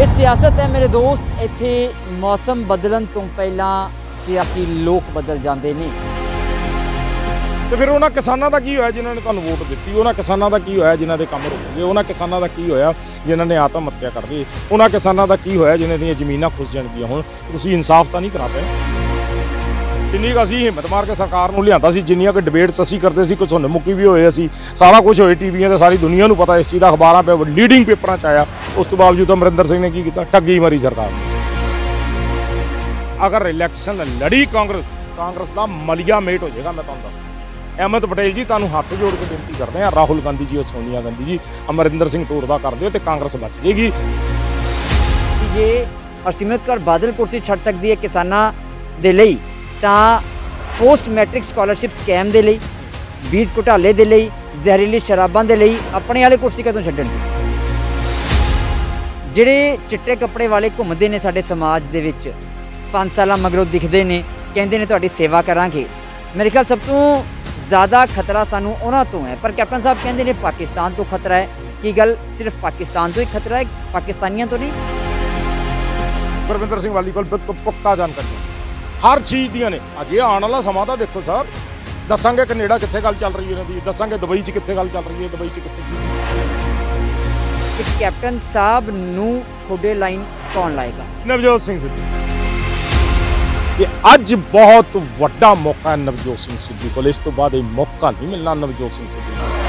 ਇਹ ਸਿਆਸਤ ਹੈ ਮੇਰੇ ਦੋਸਤ ਇੱਥੇ ਮੌਸਮ ਬਦਲਣ ਤੋਂ ਪਹਿਲਾਂ ਸਿਆਸੀ ਲੋਕ ਬਦਲ ਜਾਂਦੇ ਨੇ ਤੇ ਫਿਰ ਉਹਨਾਂ ਕਿਸਾਨਾਂ ਦਾ ਕੀ ਹੋਇਆ ਜਿਨ੍ਹਾਂ ਨੇ ਤੁਹਾਨੂੰ ਵੋਟ ਦਿੱਤੀ ਉਹਨਾਂ ਕਿਸਾਨਾਂ ਦਾ ਕੀ ਹੋਇਆ ਜਿਨ੍ਹਾਂ ਦੇ ਕੰਮ ਰੁਕ ਗਏ ਉਹਨਾਂ ਕਿਸਾਨਾਂ ਦਾ ਕੀ ਹੋਇਆ ਜਿਨ੍ਹਾਂ ਨੇ ਆਤਮ ਹੱਤਿਆ ਕਰ ਲਈ ਉਹਨਾਂ ਕਿਸਾਨਾਂ ਦਾ ਕੀ ਹੋਇਆ ਜਿਨ੍ਹਾਂ ਦੀਆਂ ਜ਼ਮੀਨਾਂ ਖੁੱਸ ਜਾਣਗੀਆਂ ਹੁਣ ਤੁਸੀਂ ਇਨਸਾਫ ਤਾਂ ਨਹੀਂ ਕਰਾ ਪਏ ਜਿੰਨੀ ਕ ਅਸੀਂ ਹਿੰਮਤ ਮਾਰ ਕੇ ਸਰਕਾਰ ਨੂੰ ਲਿਆਂਦਾ ਸੀ ਜਿੰਨੀਆਂ ਕਿ ਡਿਬੇਟਸ ਅਸੀਂ ਕਰਦੇ ਸੀ ਕੁਝ ਹੁਣ ਮੁੱਕੀ ਵੀ ਹੋਏ ਅਸੀਂ ਸਾਰਾ ਕੁਝ ਹੋਏ ਟੀਵੀਆਂ ਤੇ ਸਾਰੀ ਦੁਨੀਆ ਨੂੰ ਪਤਾ ਇਸ ਚੀਜ਼ ਦਾ ਅਖਬਾਰਾਂ ਪੇ ਲੀਡਿੰਗ ਪੇਪਰਾਂ ਚ ਆਇਆ ਉਸ ਤੋਂ ਬਾਵਜੂਦ ਅਮਰਿੰਦਰ ਸਿੰਘ ਨੇ ਕੀ ਕੀਤਾ ਠੱਗੀ ਮਾਰੀ ਸਰਕਾਰ ਅਗਰ ਇਲੈਕਸ਼ਨ ਲੜੀ ਕਾਂਗਰਸ ਕਾਂਗਰਸ ਦਾ ਮਲੀਆ ਮੇਟ ਹੋ ਜਾਏਗਾ ਮੈਂ ਤੁਹਾਨੂੰ ਦੱਸਦਾ ਅਹਿਮਦ ਪਟੇਲ ਜੀ ਤੁਹਾਨੂੰ ਹੱਥ ਜੋੜ ਕੇ ਬੇਨਤੀ ਕਰਦੇ ਆ ਰਾਹੁਲ ਗਾਂਧੀ ਜੀ ਤੇ ਸੋਨੀਆ ਗਾਂਧੀ ਜੀ ਅਮਰਿੰਦਰ ਸਿੰਘ ਤੋੜਦਾ ਕਰ ਦਿਓ ਤੇ ਕਾਂਗਰਸ ਬਚ ਜੇਗੀ ਜੇ ਅਰਸਿਮਰਤ ਕਰ ਬਾਦਲ ਕੁਰਸੀ ਛੱਡ ਸਕਦੀ ਹੈ ਕਿਸਾਨਾਂ ਦੇ ਲਈ ਤਾਂ ਪੋਸਟ ਮੈਟ੍ਰਿਕ ਸਕਾਲਰਸ਼ਿਪ ਸਕੈਮ ਦੇ ਲਈ ਬੀਜ ਘੁਟਾਲੇ ਦੇ ਲਈ ਜ਼ਹਿਰੀਲੀ ਸ਼ਰਾਬਾਂ ਦੇ ਲਈ ਆਪਣੇ ਵਾਲੇ ਕੁਰਸੀ ਕਦੋਂ ਛੱਡਣ ਦੀ ਜਿਹੜੇ ਚਿੱਟੇ ਕੱਪੜੇ ਵਾਲੇ ਘੁੰਮਦੇ ਨੇ ਸਾਡੇ ਸਮਾਜ ਦੇ ਵਿੱਚ ਪੰਜ ਸਾਲਾਂ ਮਗਰੋਂ ਦਿਖਦੇ ਨੇ ਕਹਿੰਦੇ ਨੇ ਤੁਹਾਡੀ ਸੇਵਾ ਕਰਾਂਗੇ ਮੇਰੇ ਖਿਆਲ ਸਭ ਤੋਂ ਜ਼ਿਆਦਾ ਖਤਰਾ ਸਾਨੂੰ ਉਹਨਾਂ ਤੋਂ ਹੈ ਪਰ ਕੈਪਟਨ ਸਾਹਿਬ ਕਹਿੰਦੇ ਨੇ ਪਾਕਿਸਤਾਨ ਤੋਂ ਖਤਰਾ ਹੈ ਕੀ ਗੱਲ ਸਿਰਫ ਪਾਕਿਸਤਾਨ ਤੋਂ ਹੀ ਖਤਰਾ ਹੈ ਪਾਕਿਸਤਾਨੀਆਂ ਤੋਂ ਨਹੀਂ ਪਰਮਿੰਦਰ ਸਿੰਘ ਵਾਲੀ ਕੋਲ ਪੱਕਾ ਜਾਣਕਾਰੀ ਹਰ ਚੀਜ਼ ਦੀਆਂ ਨੇ ਅੱਜ ਇਹ ਆਉਣ ਵਾਲਾ ਸਮਾਂ ਤਾਂ ਦੇਖੋ ਸਰ ਦੱਸਾਂਗੇ ਕੈਨੇਡਾ ਕਿੱਥੇ ਗੱਲ ਚੱਲ ਰਹੀ ਹੈ ਇਹਨਾਂ ਦੀ ਦੱਸਾਂਗੇ ਦੁਬਈ 'ਚ ਕਿੱਥੇ ਗੱਲ ਚੱਲ ਰਹੀ ਹੈ ਦੁਬਈ 'ਚ ਕਿੱਥੇ ਕਿ ਕੈਪਟਨ ਸਾਹਿਬ ਨੂੰ ਖੋਡੇ ਲਾਈਨ ਕੌਣ ਲਾਏਗਾ ਨਵਜੋਤ ਸਿੰਘ ਸਿੱਧੂ ਇਹ ਅੱਜ ਬਹੁਤ ਵੱਡਾ ਮੌਕਾ ਨਵਜੋਤ ਸਿੰਘ ਸਿੱਧੂ ਕੋਲ ਇਸ ਤੋਂ ਬਾਅਦ ਇਹ ਮੌਕਾ ਨਹੀਂ ਮਿਲਣਾ ਨਵਜੋਤ ਸਿੰਘ ਸਿੱਧੂ ਨੂੰ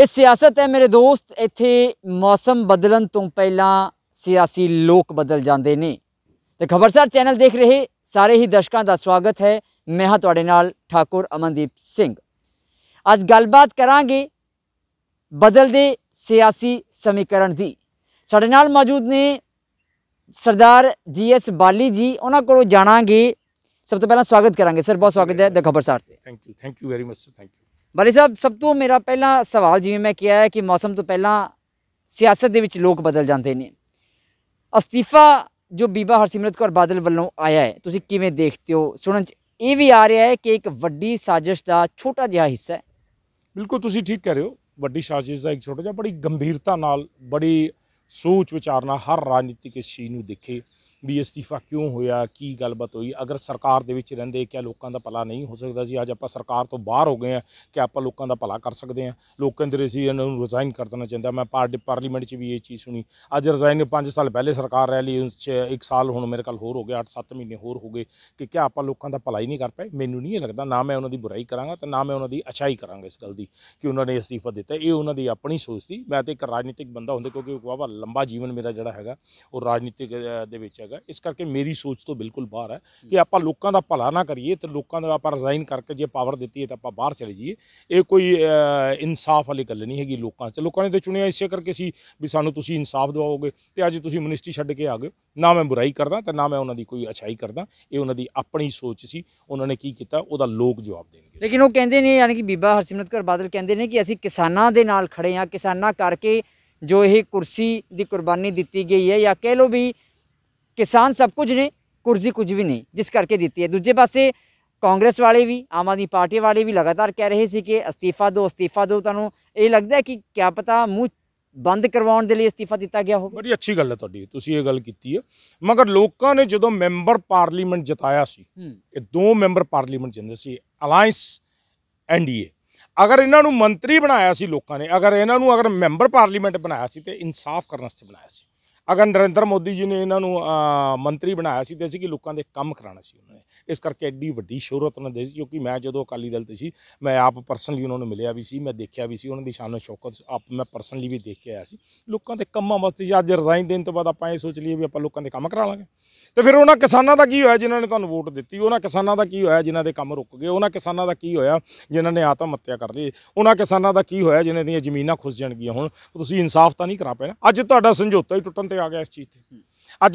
ਇਹ ਸਿਆਸਤ ਹੈ ਮੇਰੇ ਦੋਸਤ ਇੱਥੇ ਮੌਸਮ ਬਦਲਣ ਤੋਂ ਪਹਿਲਾਂ ਸਿਆਸੀ ਲੋਕ ਬਦਲ ਜਾਂਦੇ ਨੇ ਤੇ ਖਬਰਸਾਰ ਚੈਨਲ ਦੇਖ ਰਹੇ ਸਾਰੇ ਹੀ ਦਰਸ਼ਕਾਂ ਦਾ ਸਵਾਗਤ ਹੈ ਮੈਂ ਹਾਂ ਤੁਹਾਡੇ ਨਾਲ ਠਾਕੁਰ ਅਮਨਦੀਪ ਸਿੰਘ ਅੱਜ ਗੱਲਬਾਤ ਕਰਾਂਗੇ ਬਦਲਦੇ ਸਿਆਸੀ ਸਮੀਕਰਨ ਦੀ ਸਾਡੇ ਨਾਲ ਮੌਜੂਦ ਨੇ ਸਰਦਾਰ ਜੀਐਸ ਬਾਲੀ ਜੀ ਉਹਨਾਂ ਕੋਲੋਂ ਜਾਣਾਂਗੇ ਸਭ ਤੋਂ ਪਹਿਲਾਂ ਸਵਾਗਤ ਕਰਾਂਗੇ ਸਰ ਬਹੁਤ ਸਵਾਗਤ ਹੈ ਦ ਖਬਰਸਾਰ ਤੇ thank you thank you very much sir thank you Bali Sahib ਸਭ ਤੋਂ ਮੇਰਾ ਪਹਿਲਾ ਸਵਾਲ ਜਿਵੇਂ ਮੈਂ ਕਿਹਾ ਹੈ ਕਿ ਮੌਸਮ ਤੋਂ ਪਹਿਲਾਂ ਸਿਆਸਤ ਦੇ ਵਿੱਚ ਲੋਕ ਬਦਲ ਜਾਂਦੇ ਨੇ ਅਸਤੀਫਾ ਜੋ ਬੀਬਾ ਹਰਸਿਮਰਤ ਕੌਰ ਬਾਦਲ ਵੱਲੋਂ ਆਇਆ ਹੈ ਤੁਸੀਂ ਕਿਵੇਂ ਦੇਖਦੇ ਹੋ ਸੁਣਨ ਚ ਇਹ ਵੀ ਆ ਰਿਹਾ ਹੈ ਕਿ ਇੱਕ ਵੱਡੀ ਸਾਜ਼ਿਸ਼ ਦਾ ਛੋਟਾ ਜਿਹਾ ਹਿੱਸਾ ਹੈ ਬਿਲਕੁਲ ਤੁਸੀਂ ਠੀਕ ਕਹਿ ਰਹੇ ਹੋ ਵੱਡੀ ਸਾਜ਼ਿਸ਼ ਦਾ ਇੱਕ ਛੋਟਾ ਜਿਹਾ ਬੜੀ ਗੰਭੀਰਤਾ ਨਾਲ ਬੜੀ ਸੋਚ ਵਿਚਾਰ ਨਾਲ ਹਰ ਰਾਜਨੀਤਿਕ ਸ਼ੀ ਨੂੰ ਦੇਖੇ ਵੀ ਇਸਤੀਫਾ ਕਿਉਂ ਹੋਇਆ ਕੀ ਗੱਲਬਾਤ ਹੋਈ ਅਗਰ ਸਰਕਾਰ ਦੇ ਵਿੱਚ ਰਹਿੰਦੇ ਕਿ ਲੋਕਾਂ ਦਾ ਭਲਾ ਨਹੀਂ ਹੋ ਸਕਦਾ ਸੀ ਅੱਜ ਆਪਾਂ ਸਰਕਾਰ ਤੋਂ ਬਾਹਰ ਹੋ ਗਏ ਆ ਕਿ ਆਪਾਂ ਲੋਕਾਂ ਦਾ ਭਲਾ ਕਰ ਸਕਦੇ ਆ ਲੋਕ ਅੰਦਰ ਸੀ ਇਹਨਾਂ ਨੂੰ ਰਿਜ਼ਾਈਨ ਕਰ ਦੇਣਾ ਚਾਹੁੰਦਾ ਮੈਂ ਪਾਰਟੀ ਪਾਰਲੀਮੈਂਟ 'ਚ ਵੀ ਇਹ ਚੀਜ਼ ਸੁਣੀ ਅੱਜ ਰਿਜ਼ਾਈਨ 5 ਸਾਲ ਪਹਿਲੇ ਸਰਕਾਰ ਰਹਿ ਲਈ ਉਸ 'ਚ 1 ਸਾਲ ਹੁਣ ਮੇਰੇ ਕੋਲ ਹੋਰ ਹੋ ਗਿਆ 8-7 ਮਹੀਨੇ ਹੋਰ ਹੋ ਗਏ ਕਿ ਕਿਆ ਆਪਾਂ ਲੋਕਾਂ ਦਾ ਭਲਾ ਹੀ ਨਹੀਂ ਕਰ ਪਾਏ ਮੈਨੂੰ ਨਹੀਂ ਇਹ ਲੱਗਦਾ ਨਾ ਮੈਂ ਉਹਨਾਂ ਦੀ ਬੁਰਾਈ ਕਰਾਂਗਾ ਤੇ ਨਾ ਮੈਂ ਉਹਨਾਂ ਦੀ ਅਛਾਈ ਕਰਾਂਗਾ ਇਸ ਗੱਲ ਦੀ ਕਿ ਉਹਨਾਂ ਨੇ ਅਸਤੀਫਾ ਦਿੱਤਾ ਇਹ ਉਹਨਾਂ ਦੀ ਆਪਣੀ ਸੋਚ ਸੀ ਮੈਂ ਤੇ ਇੱਕ ਰਾਜਨੀਤਿਕ ਬੰਦਾ ਹੁੰਦੇ ਕਿਉਂਕਿ ਵਾਵਾ ਲੰਬਾ ਜੀਵਨ ਮੇਰਾ ਜਿਹੜਾ ਹੈਗਾ ਉਹ ਰਾਜਨੀਤਿਕ ਦੇ ਵਿੱਚ ਹੈਗਾ ਇਸ ਕਰਕੇ ਮੇਰੀ ਸੋਚ ਤੋਂ ਬਿਲਕੁਲ ਬਾਹਰ ਹੈ ਕਿ ਆਪਾਂ ਲੋਕਾਂ ਦਾ ਭਲਾ ਨਾ ਕਰੀਏ ਤੇ ਲੋਕਾਂ ਦਾ ਆਪਾਂ ਰਜ਼ਾਈਨ ਕਰਕੇ ਜੇ ਪਾਵਰ ਦਿੱਤੀ ਹੈ ਤਾਂ ਆਪਾਂ ਬਾਹਰ ਚਲੇ ਜਾਈਏ ਇਹ ਕੋਈ ਇਨਸਾਫ ਵਾਲੀ ਗੱਲ ਨਹੀਂ ਹੈਗੀ ਲੋਕਾਂ 'ਚ ਲੋਕਾਂ ਨੇ ਤੇ ਚੁਣਿਆ ਇਸੇ ਕਰਕੇ ਸੀ ਵੀ ਸਾਨੂੰ ਤੁਸੀਂ ਇਨਸਾਫ ਦਿਵਾਓਗੇ ਤੇ ਅੱਜ ਤੁਸੀਂ ਮਿਨਿਸਟਰੀ ਛੱਡ ਕੇ ਆ ਗਏ ਨਾ ਮੈਂ ਬੁਰਾਈ ਕਰਦਾ ਤੇ ਨਾ ਮੈਂ ਉਹਨਾਂ ਦੀ ਕੋਈ ਅਛਾਈ ਕਰਦਾ ਇਹ ਉਹਨਾਂ ਦੀ ਆਪਣੀ ਸੋਚ ਸੀ ਉਹਨਾਂ ਨੇ ਕੀ ਕੀਤਾ ਉਹਦਾ ਲੋਕ ਜਵਾਬ ਦੇਣਗੇ ਲੇਕਿਨ ਉਹ ਕਹਿੰਦੇ ਨੇ ਯਾਨੀ ਕਿ ਬੀਬਾ ਹਰਸਿਮਰਤ ਕੌਰ ਬਾਦਲ ਕਹਿੰਦੇ ਨੇ ਕਿ ਅਸੀਂ ਕਿਸਾਨਾਂ ਦੇ ਨਾਲ ਖੜੇ ਆ ਕਿਸਾਨਾਂ ਕਰਕੇ ਜੋ ਇਹ ਕੁਰਸੀ ਦੀ ਕੁਰਬਾਨੀ ਦਿੱਤੀ ਗਈ ਹੈ ਜਾਂ ਕਹਿ ਲੋ ਵੀ ਕਿਸਾਨ ਸਭ ਕੁਝ ਨੇ ਕੁਰਜ਼ੀ ਕੁਝ ਵੀ ਨਹੀਂ ਜਿਸ ਕਰਕੇ ਦਿੱਤੀ ਹੈ ਦੂਜੇ ਪਾਸੇ ਕਾਂਗਰਸ ਵਾਲੇ ਵੀ ਆਮ ਆਦਮੀ ਪਾਰਟੀ ਵਾਲੇ ਵੀ ਲਗਾਤਾਰ ਕਹਿ ਰਹੇ ਸੀ ਕਿ ਅਸਤੀਫਾ ਦਿਓ ਅਸਤੀਫਾ ਦਿਓ ਤੁਹਾਨੂੰ ਇਹ ਲੱਗਦਾ ਕਿ ਕਿਆ ਪਤਾ ਮੂੰਹ ਬੰਦ ਕਰਵਾਉਣ ਦੇ ਲਈ ਅਸਤੀਫਾ ਦਿੱਤਾ ਗਿਆ ਹੋਵੇ ਬੜੀ ਅੱਛੀ ਗੱਲ ਹੈ ਤੁਹਾਡੀ ਤੁਸੀਂ ਇਹ ਗੱਲ ਕੀਤੀ ਹੈ ਮਗਰ ਲੋਕਾਂ ਨੇ ਜਦੋਂ ਮੈਂਬਰ ਪਾਰਲੀਮੈਂਟ ਜਿਤਾਇਆ ਸੀ ਇਹ ਦੋ ਮੈਂਬਰ ਪਾਰਲੀਮੈਂਟ ਜਿੰਦੇ ਸੀ ਅਲਾਈਅੰਸ ਐਨਡੀਏ ਅਗਰ ਇਹਨਾਂ ਨੂੰ ਮੰਤਰੀ ਬਣਾਇਆ ਸੀ ਲੋਕਾਂ ਨੇ ਅਗਰ ਇਹਨਾਂ ਨੂੰ ਅਗਰ ਮੈਂਬਰ ਪਾਰਲੀਮੈਂਟ ਬਣਾਇਆ ਸੀ ਤੇ ਇਨਸਾਫ ਕਰਨ ਵਾਸਤੇ ਬਣਾਇਆ ਸੀ ਅਗਰ ਨਰਿੰਦਰ ਮੋਦੀ ਜੀ ਨੇ ਇਹਨਾਂ ਨੂੰ ਮੰਤਰੀ ਬਣਾਇਆ ਸੀ ਤੇ ਅਸੀਂ ਕਿ ਲੋਕਾਂ ਦੇ ਕੰਮ ਕਰਾਉਣਾ ਸੀ ਉਹਨਾਂ ਨੇ ਇਸ ਕਰਕੇ ਐਡੀ ਵੱਡੀ ਸ਼ੋਹਰਤ ਉਹਨਾਂ ਦੇ ਸੀ ਕਿਉਂਕਿ ਮੈਂ ਜਦੋਂ ਅਕਾਲੀ ਦਲ ਤੇ ਸੀ ਮੈਂ ਆਪ ਪਰਸਨਲੀ ਉਹਨਾਂ ਨੂੰ ਮਿਲਿਆ ਵੀ ਸੀ ਮੈਂ ਦੇਖਿਆ ਵੀ ਸੀ ਉਹਨਾਂ ਦੀ ਸ਼ਾਨ ਸ਼ੌਕਤ ਆਪ ਮੈਂ ਪਰਸਨਲੀ ਵੀ ਦੇਖ ਕੇ ਆਇਆ ਸੀ ਲੋਕਾਂ ਦੇ ਕੰਮਾਂ ਵਾਸਤੇ ਜੀ ਅੱਜ ਰਿਜ਼ਾਈਨ ਦੇਣ ਤੋਂ ਬਾਅਦ ਆਪਾਂ ਇਹ ਸੋਚ ਲਈਏ ਵੀ ਆਪਾਂ ਲੋਕਾਂ ਦੇ ਕੰਮ ਕਰਾ ਲਾਂਗੇ ਤੇ ਫਿਰ ਉਹਨਾਂ ਕਿਸਾਨਾਂ ਦਾ ਕੀ ਹੋਇਆ ਜਿਨ੍ਹਾਂ ਨੇ ਤੁਹਾਨੂੰ ਵੋਟ ਦਿੱਤੀ ਉਹਨਾਂ ਕਿਸਾਨਾਂ ਦਾ ਕੀ ਹੋਇਆ ਜਿਨ੍ਹਾਂ ਦੇ ਕੰਮ ਰੁਕ ਗਏ ਉਹਨਾਂ ਕਿਸਾਨਾਂ ਦਾ ਕੀ ਹੋਇਆ ਜਿਨ੍ਹਾਂ ਨੇ ਆਤਮ ਹੱਤਿਆ ਕਰ ਲਈ ਉਹਨਾਂ ਕਿਸਾਨਾਂ ਦਾ ਕੀ ਹੋਇਆ ਜਿਨ੍ਹਾਂ ਦੀਆਂ ਜ਼ਮੀਨਾਂ ਖੁੱਸ ਜਾਣਗੀਆਂ ਹੁਣ ਤੁਸੀਂ ਇਨਸਾਫ ਤਾਂ ਨਹੀਂ ਕਰਾ ਪੈਣਾ ਅੱਜ ਤੁਹਾਡਾ ਸਮਝੌਤਾ ਹੀ ਟੁੱਟਣ ਤੇ ਆ ਗਿਆ ਇਸ ਚੀਜ਼ ਤੇ ਅੱਜ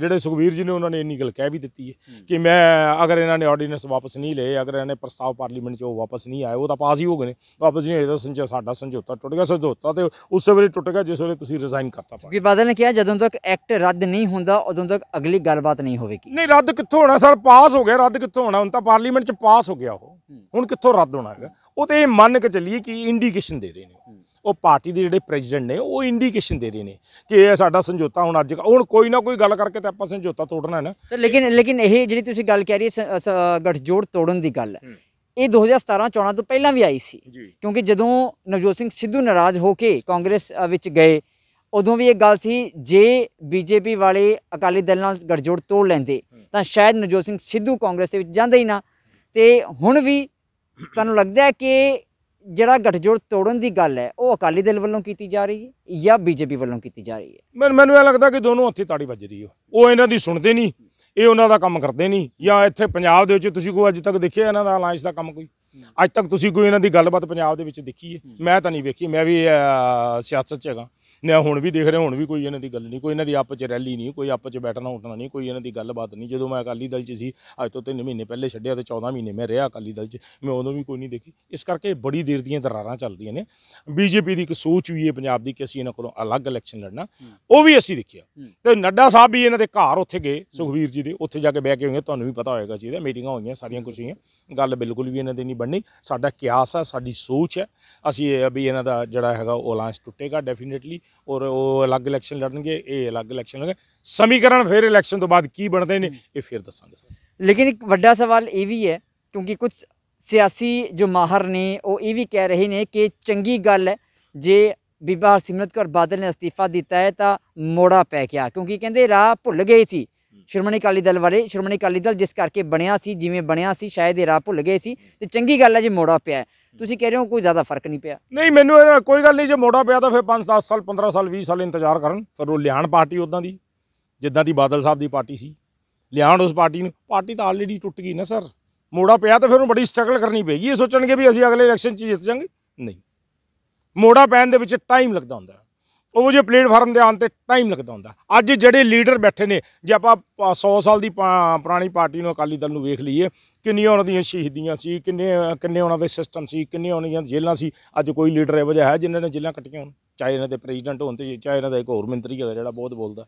ਜਿਹੜੇ ਸੁਖਵੀਰ ਜੀ ਨੇ ਉਹਨਾਂ ਨੇ ਇੰਨੀ ਗੱਲ ਕਹਿ ਵੀ ਦਿੱਤੀ ਹੈ ਕਿ ਮੈਂ ਅਗਰ ਇਹਨਾਂ ਨੇ ਆਰਡੀਨੈਂਸ ਵਾਪਸ ਨਹੀਂ ਲਏ ਅਗਰ ਇਹਨਾਂ ਨੇ ਪ੍ਰਸਤਾਵ ਪਾਰਲੀਮੈਂਟ 'ਚ ਉਹ ਵਾਪਸ ਨਹੀਂ ਆਏ ਉਹ ਤਾਂ ਪਾਸ ਹੀ ਹੋ ਗਏ ਨੇ ਵਾਪਸ ਨਹੀਂ ਹੋਏ ਤਾਂ ਸਾਡਾ ਸਮਝੌਤਾ ਟੁੱਟ ਗਿਆ ਸਮਝੌਤਾ ਤੇ ਉਸ ਵੇਲੇ ਟੁੱਟ ਗਿਆ ਜਿਸ ਵੇਲੇ ਤੁਸੀਂ ਰਿਜ਼ਾਈਨ ਕਰਤਾ ਕਿ ਬਾਦਲ ਨੇ ਕਿਹਾ ਜਦੋਂ ਤੱਕ ਐਕਟ ਰੱਦ ਨਹੀਂ ਹੁੰਦਾ ਉਦੋਂ ਤੱਕ ਅਗਲੀ ਗੱਲਬਾਤ ਨਹੀਂ ਹੋਵੇਗੀ ਨਹੀਂ ਰੱਦ ਕਿੱਥੋਂ ਹੋਣਾ ਸਰ ਪਾਸ ਹੋ ਗਿਆ ਰੱਦ ਕਿੱਥੋਂ ਹੋਣਾ ਹੁਣ ਤਾਂ ਪਾਰਲੀਮੈਂਟ 'ਚ ਪਾਸ ਹੋ ਗਿਆ ਉਹ ਹੁਣ ਕਿੱਥੋਂ ਰੱਦ ਹੋਣਾ ਹੈਗਾ ਉਹ ਤੇ ਇਹ ਮੰਨ ਕੇ ਚੱਲੀਏ ਕਿ ਇੰਡੀਕੇਸ਼ਨ ਦੇ ਰਹੇ ਨੇ ਉਹ ਪਾਰਟੀ ਦੇ ਜਿਹੜੇ ਪ੍ਰੈਜ਼ੀਡੈਂਟ ਨੇ ਉਹ ਇੰਡੀਕੇਸ਼ਨ ਦੇ ਰਹੇ ਨੇ ਕਿ ਇਹ ਸਾਡਾ ਸਮਝੌਤਾ ਹੁਣ ਅੱਜ ਹੁਣ ਕੋਈ ਨਾ ਕੋਈ ਗੱਲ ਕਰਕੇ ਤਾਂ ਆਪਾਂ ਸਮਝੌਤਾ ਤੋੜਨਾ ਨਾ ਸਰ ਲੇਕਿਨ ਲੇਕਿਨ ਇਹ ਜਿਹੜੀ ਤੁਸੀਂ ਗੱਲ ਕਹਿ ਰਹੀ ਗਠਜੋੜ ਤੋੜਨ ਦੀ ਗੱਲ ਹੈ ਇਹ 2017 ਚੋਣਾਂ ਤੋਂ ਪਹਿਲਾਂ ਵੀ ਆਈ ਸੀ ਕਿਉਂਕਿ ਜਦੋਂ ਨਵਜੋਤ ਸਿੰਘ ਸਿੱਧੂ ਨਾਰਾਜ਼ ਹੋ ਕੇ ਕਾਂਗਰਸ ਵਿੱਚ ਗਏ ਉਦੋਂ ਵੀ ਇਹ ਗੱਲ ਸੀ ਜੇ ਬੀਜੇਪੀ ਵਾਲੇ ਅਕਾਲੀ ਦਲ ਨਾਲ ਗੜਜੋੜ ਤੋੜ ਲੈਂਦੇ ਤਾਂ ਸ਼ਾਇਦ ਨਵਜੋਤ ਸਿੰਘ ਸਿੱਧੂ ਕਾਂਗਰਸ ਦੇ ਵਿੱਚ ਜਾਂਦੇ ਹੀ ਨਾ ਤੇ ਹੁਣ ਵੀ ਤੁਹਾਨੂੰ ਲੱਗਦਾ ਹੈ ਕਿ ਜਿਹੜਾ ਗਠਜੋੜ ਤੋੜਨ ਦੀ ਗੱਲ ਹੈ ਉਹ ਅਕਾਲੀ ਦਲ ਵੱਲੋਂ ਕੀਤੀ ਜਾ ਰਹੀ ਹੈ ਜਾਂ ਬੀਜੇਪੀ ਵੱਲੋਂ ਕੀਤੀ ਜਾ ਰਹੀ ਹੈ ਮੈਨੂੰ ਮੈਨੂੰ ਇਹ ਲੱਗਦਾ ਕਿ ਦੋਨੋਂ ਹੱਥੀ ਤਾੜੀ ਵੱਜ ਰਹੀ ਹੈ ਉਹ ਇਹਨਾਂ ਦੀ ਸੁਣਦੇ ਨਹੀਂ ਇਹ ਉਹਨਾਂ ਦਾ ਕੰਮ ਕਰਦੇ ਨਹੀਂ ਜਾਂ ਇੱਥੇ ਪੰਜਾਬ ਦੇ ਵਿੱਚ ਤੁਸੀਂ ਕੋਈ ਅੱਜ ਤੱਕ ਦੇਖਿਆ ਇਹਨਾਂ ਦਾ ਅਲਾਈਅੰਸ ਦਾ ਕੰਮ ਕੋਈ ਅੱਜ ਤੱਕ ਤੁਸੀਂ ਕੋਈ ਇਹਨਾਂ ਦੀ ਗੱਲਬਾਤ ਪੰਜਾਬ ਦੇ ਵਿੱਚ ਦੇਖੀ ਹੈ ਮੈਂ ਤਾਂ ਨਹੀਂ ਵੇਖੀ ਮੈਂ ਵੀ ਸਿਆਸਤ 'ਚ ਹੈਗਾ ਨੇ ਹੁਣ ਵੀ ਦੇਖ ਰਹੇ ਹੁਣ ਵੀ ਕੋਈ ਇਹਨਾਂ ਦੀ ਗੱਲ ਨਹੀਂ ਕੋਈ ਇਹਨਾਂ ਦੀ ਆਪਸ 'ਚ ਰੈਲੀ ਨਹੀਂ ਕੋਈ ਆਪਸ 'ਚ ਬੈਠਣਾ ਉੱਠਣਾ ਨਹੀਂ ਕੋਈ ਇਹਨਾਂ ਦੀ ਗੱਲਬਾਤ ਨਹੀਂ ਜਦੋਂ ਮੈਂ ਅਕਾਲੀ ਦਲ 'ਚ ਸੀ ਅੱਜ ਤੋਂ 3 ਮਹੀਨੇ ਪਹਿਲੇ ਛੱਡਿਆ ਤੇ 14 ਮਹੀਨੇ ਮੈਂ ਰਿਹਾ ਅਕਾਲੀ ਦਲ 'ਚ ਮੈਂ ਉਦੋਂ ਵੀ ਕੋਈ ਨਹੀਂ ਦੇਖੀ ਇਸ ਕਰਕੇ ਬੜੀ ਦੇਰ ਦੀਆਂ ਦਰਾਰਾਂ ਚੱਲਦੀਆਂ ਨੇ ਬੀਜੇਪੀ ਦੀ ਇੱਕ ਸੋਚ ਵੀ ਹੈ ਪੰਜਾਬ ਦੀ ਕਿ ਅਸੀਂ ਇਹਨਾਂ ਕੋਲੋਂ ਅਲੱਗ ਇਲੈਕਸ਼ਨ ਲੜਨਾ ਉਹ ਵੀ ਅਸੀਂ ਦੇਖਿਆ ਤੇ ਨੱਡਾ ਸਾਹਿਬ ਵੀ ਇਹਨਾਂ ਦੇ ਘਰ ਉੱਥੇ ਗਏ ਸੁਖਵੀਰ ਜੀ ਦੇ ਉੱਥੇ ਜਾ ਕੇ ਬਹਿ ਕੇ ਹੋਏ ਤੁਹਾਨੂੰ ਵੀ ਪਤਾ ਹੋਏਗਾ ਜੀ ਇਹ ਮੀਟਿੰਗਾਂ ਹੋਈਆਂ ਸਾਰੀਆਂ ਕੁਝ ਹੋਈਆਂ ਗੱਲ ਬਿਲਕੁਲ ਵੀ ਇਹਨਾਂ ਦੇ ਨਹੀਂ ਬਣਨੀ ਸਾਡਾ ਕਿਆਸ ਆ ਸਾਡੀ ਸੋਚ ਹੈ ਅਸੀਂ ਵੀ ਇਹਨਾਂ ਦਾ ਜਿਹੜਾ ਹੈਗਾ ਉਹ ਅਲਾਈਅੰਸ ਟੁੱਟੇਗਾ ਡੈਫੀਨਿਟਲੀ ਔਰ ਉਹ ਅਲੱਗ ਇਲੈਕਸ਼ਨ ਲੜਨਗੇ ਇਹ ਅਲੱਗ ਇਲੈਕਸ਼ਨ ਲੜਨਗੇ ਸਮੀਕਰਨ ਫਿਰ ਇਲੈਕਸ਼ਨ ਤੋਂ ਬਾਅਦ ਕੀ ਬਣਦੇ ਨੇ ਇਹ ਫਿਰ ਦੱਸਾਂਗੇ ਸਰ ਲੇਕਿਨ ਇੱਕ ਵੱਡਾ ਸਵਾਲ ਇਹ ਵੀ ਹੈ ਕਿਉਂਕਿ ਕੁਝ ਸਿਆਸੀ ਜੋ ਮਾਹਰ ਨੇ ਉਹ ਇਹ ਵੀ ਕਹਿ ਰਹੇ ਨੇ ਕਿ ਚੰਗੀ ਗੱਲ ਹੈ ਜੇ ਬੀਬਾ ਸਿਮਰਤ ਕੌਰ ਬਾਦਲ ਨੇ ਅਸਤੀਫਾ ਦਿੱਤਾ ਹੈ ਤਾਂ ਮੋੜਾ ਪੈ ਗਿਆ ਕਿਉਂਕਿ ਕਹਿੰਦੇ ਰਾਹ ਭੁੱਲ ਗਏ ਸੀ ਸ਼੍ਰੋਮਣੀ ਅਕਾਲੀ ਦਲ ਵਾਲੇ ਸ਼੍ਰੋਮਣੀ ਅਕਾਲੀ ਦਲ ਜਿਸ ਕਰਕੇ ਬਣਿਆ ਸੀ ਜਿਵੇਂ ਬਣਿਆ ਸੀ ਸ਼ਾਇਦ ਇਹ ਰਾਹ ਭੁੱਲ ਗਏ ਸੀ ਤੇ ਚੰਗੀ ਗੱਲ ਹੈ ਜੇ ਮੋੜਾ ਪਿਆ ਤੁਸੀਂ ਕਹਿ ਰਹੇ ਹੋ ਕੋਈ ਜ਼ਿਆਦਾ ਫਰਕ ਨਹੀਂ ਪਿਆ ਨਹੀਂ ਮੈਨੂੰ ਇਹਦਾ ਕੋਈ ਗੱਲ ਨਹੀਂ ਜੇ ਮੋੜਾ ਪਿਆ ਤਾਂ ਫਿਰ 5-10 ਸਾਲ 15 ਸਾਲ 20 ਸਾਲ ਇੰਤਜ਼ਾਰ ਕਰਨ ਫਿਰ ਉਹ ਲਿਆਣ ਪਾਰਟੀ ਉਦਾਂ ਦੀ ਜਿੱਦਾਂ ਦੀ ਬਾਦਲ ਸਾਹਿਬ ਦੀ ਪਾਰਟੀ ਸੀ ਲਿਆਣ ਉਸ ਪਾਰਟੀ ਨੂੰ ਪਾਰਟੀ ਤਾਂ ਆਲਰੇਡੀ ਟੁੱਟ ਗਈ ਨਾ ਸਰ ਮੋੜਾ ਪਿਆ ਤਾਂ ਫਿਰ ਉਹ ਬੜੀ ਸਟਰਗਲ ਕਰਨੀ ਪੈਗੀ ਇਹ ਸੋਚਣਗੇ ਵੀ ਅਸੀਂ ਅਗਲੇ ਇਲੈਕਸ਼ਨ 'ਚ ਜਿੱਤ ਜਾਂਗੇ ਨਹੀਂ ਮੋੜਾ ਪੈਣ ਦੇ ਵਿੱਚ ਟਾਈਮ ਲੱਗਦਾ ਹੁੰਦਾ ਉਹ ਜੇ ਪਲੇਟਫਾਰਮ ਦੇ ਆਉਣ ਤੇ ਟਾਈਮ ਲੱਗਦਾ ਹੁੰਦਾ ਅੱਜ ਜਿਹੜੇ ਲੀਡਰ ਬੈਠੇ ਨੇ ਜੇ ਆਪਾਂ 100 ਸਾਲ ਦੀ ਪੁਰਾਣੀ ਪਾਰਟੀ ਨੂੰ ਅਕਾਲੀ ਦਲ ਨੂੰ ਵੇਖ ਲਈਏ ਕਿੰਨੀਆਂ ਉਹਨਾਂ ਦੀਆਂ ਸ਼ਹੀਦੀਆਂ ਸੀ ਕਿੰਨੇ ਕਿੰਨੇ ਉਹਨਾਂ ਦੇ ਸਿਸਟਮ ਸੀ ਕਿੰਨੇ ਉਹਨਾਂ ਦੀਆਂ ਜੇਲ੍ਹਾਂ ਸੀ ਅੱਜ ਕੋਈ ਲੀਡਰ ਇਹੋ ਜਿਹਾ ਹੈ ਜਿਨ੍ਹਾਂ ਨੇ ਜੇਲ੍ਹਾਂ ਕੱਟੀਆਂ ਹੋਣ ਚਾਹੇ ਇਹਨਾਂ ਦੇ ਪ੍ਰੈਜ਼ੀਡੈਂਟ ਹੋਣ ਤੇ ਚਾਹੇ ਇਹਨਾਂ ਦਾ ਇੱਕ ਹੋਰ ਮੰਤਰੀ ਹੋਵੇ ਜਿਹੜਾ ਬਹੁਤ ਬੋਲਦਾ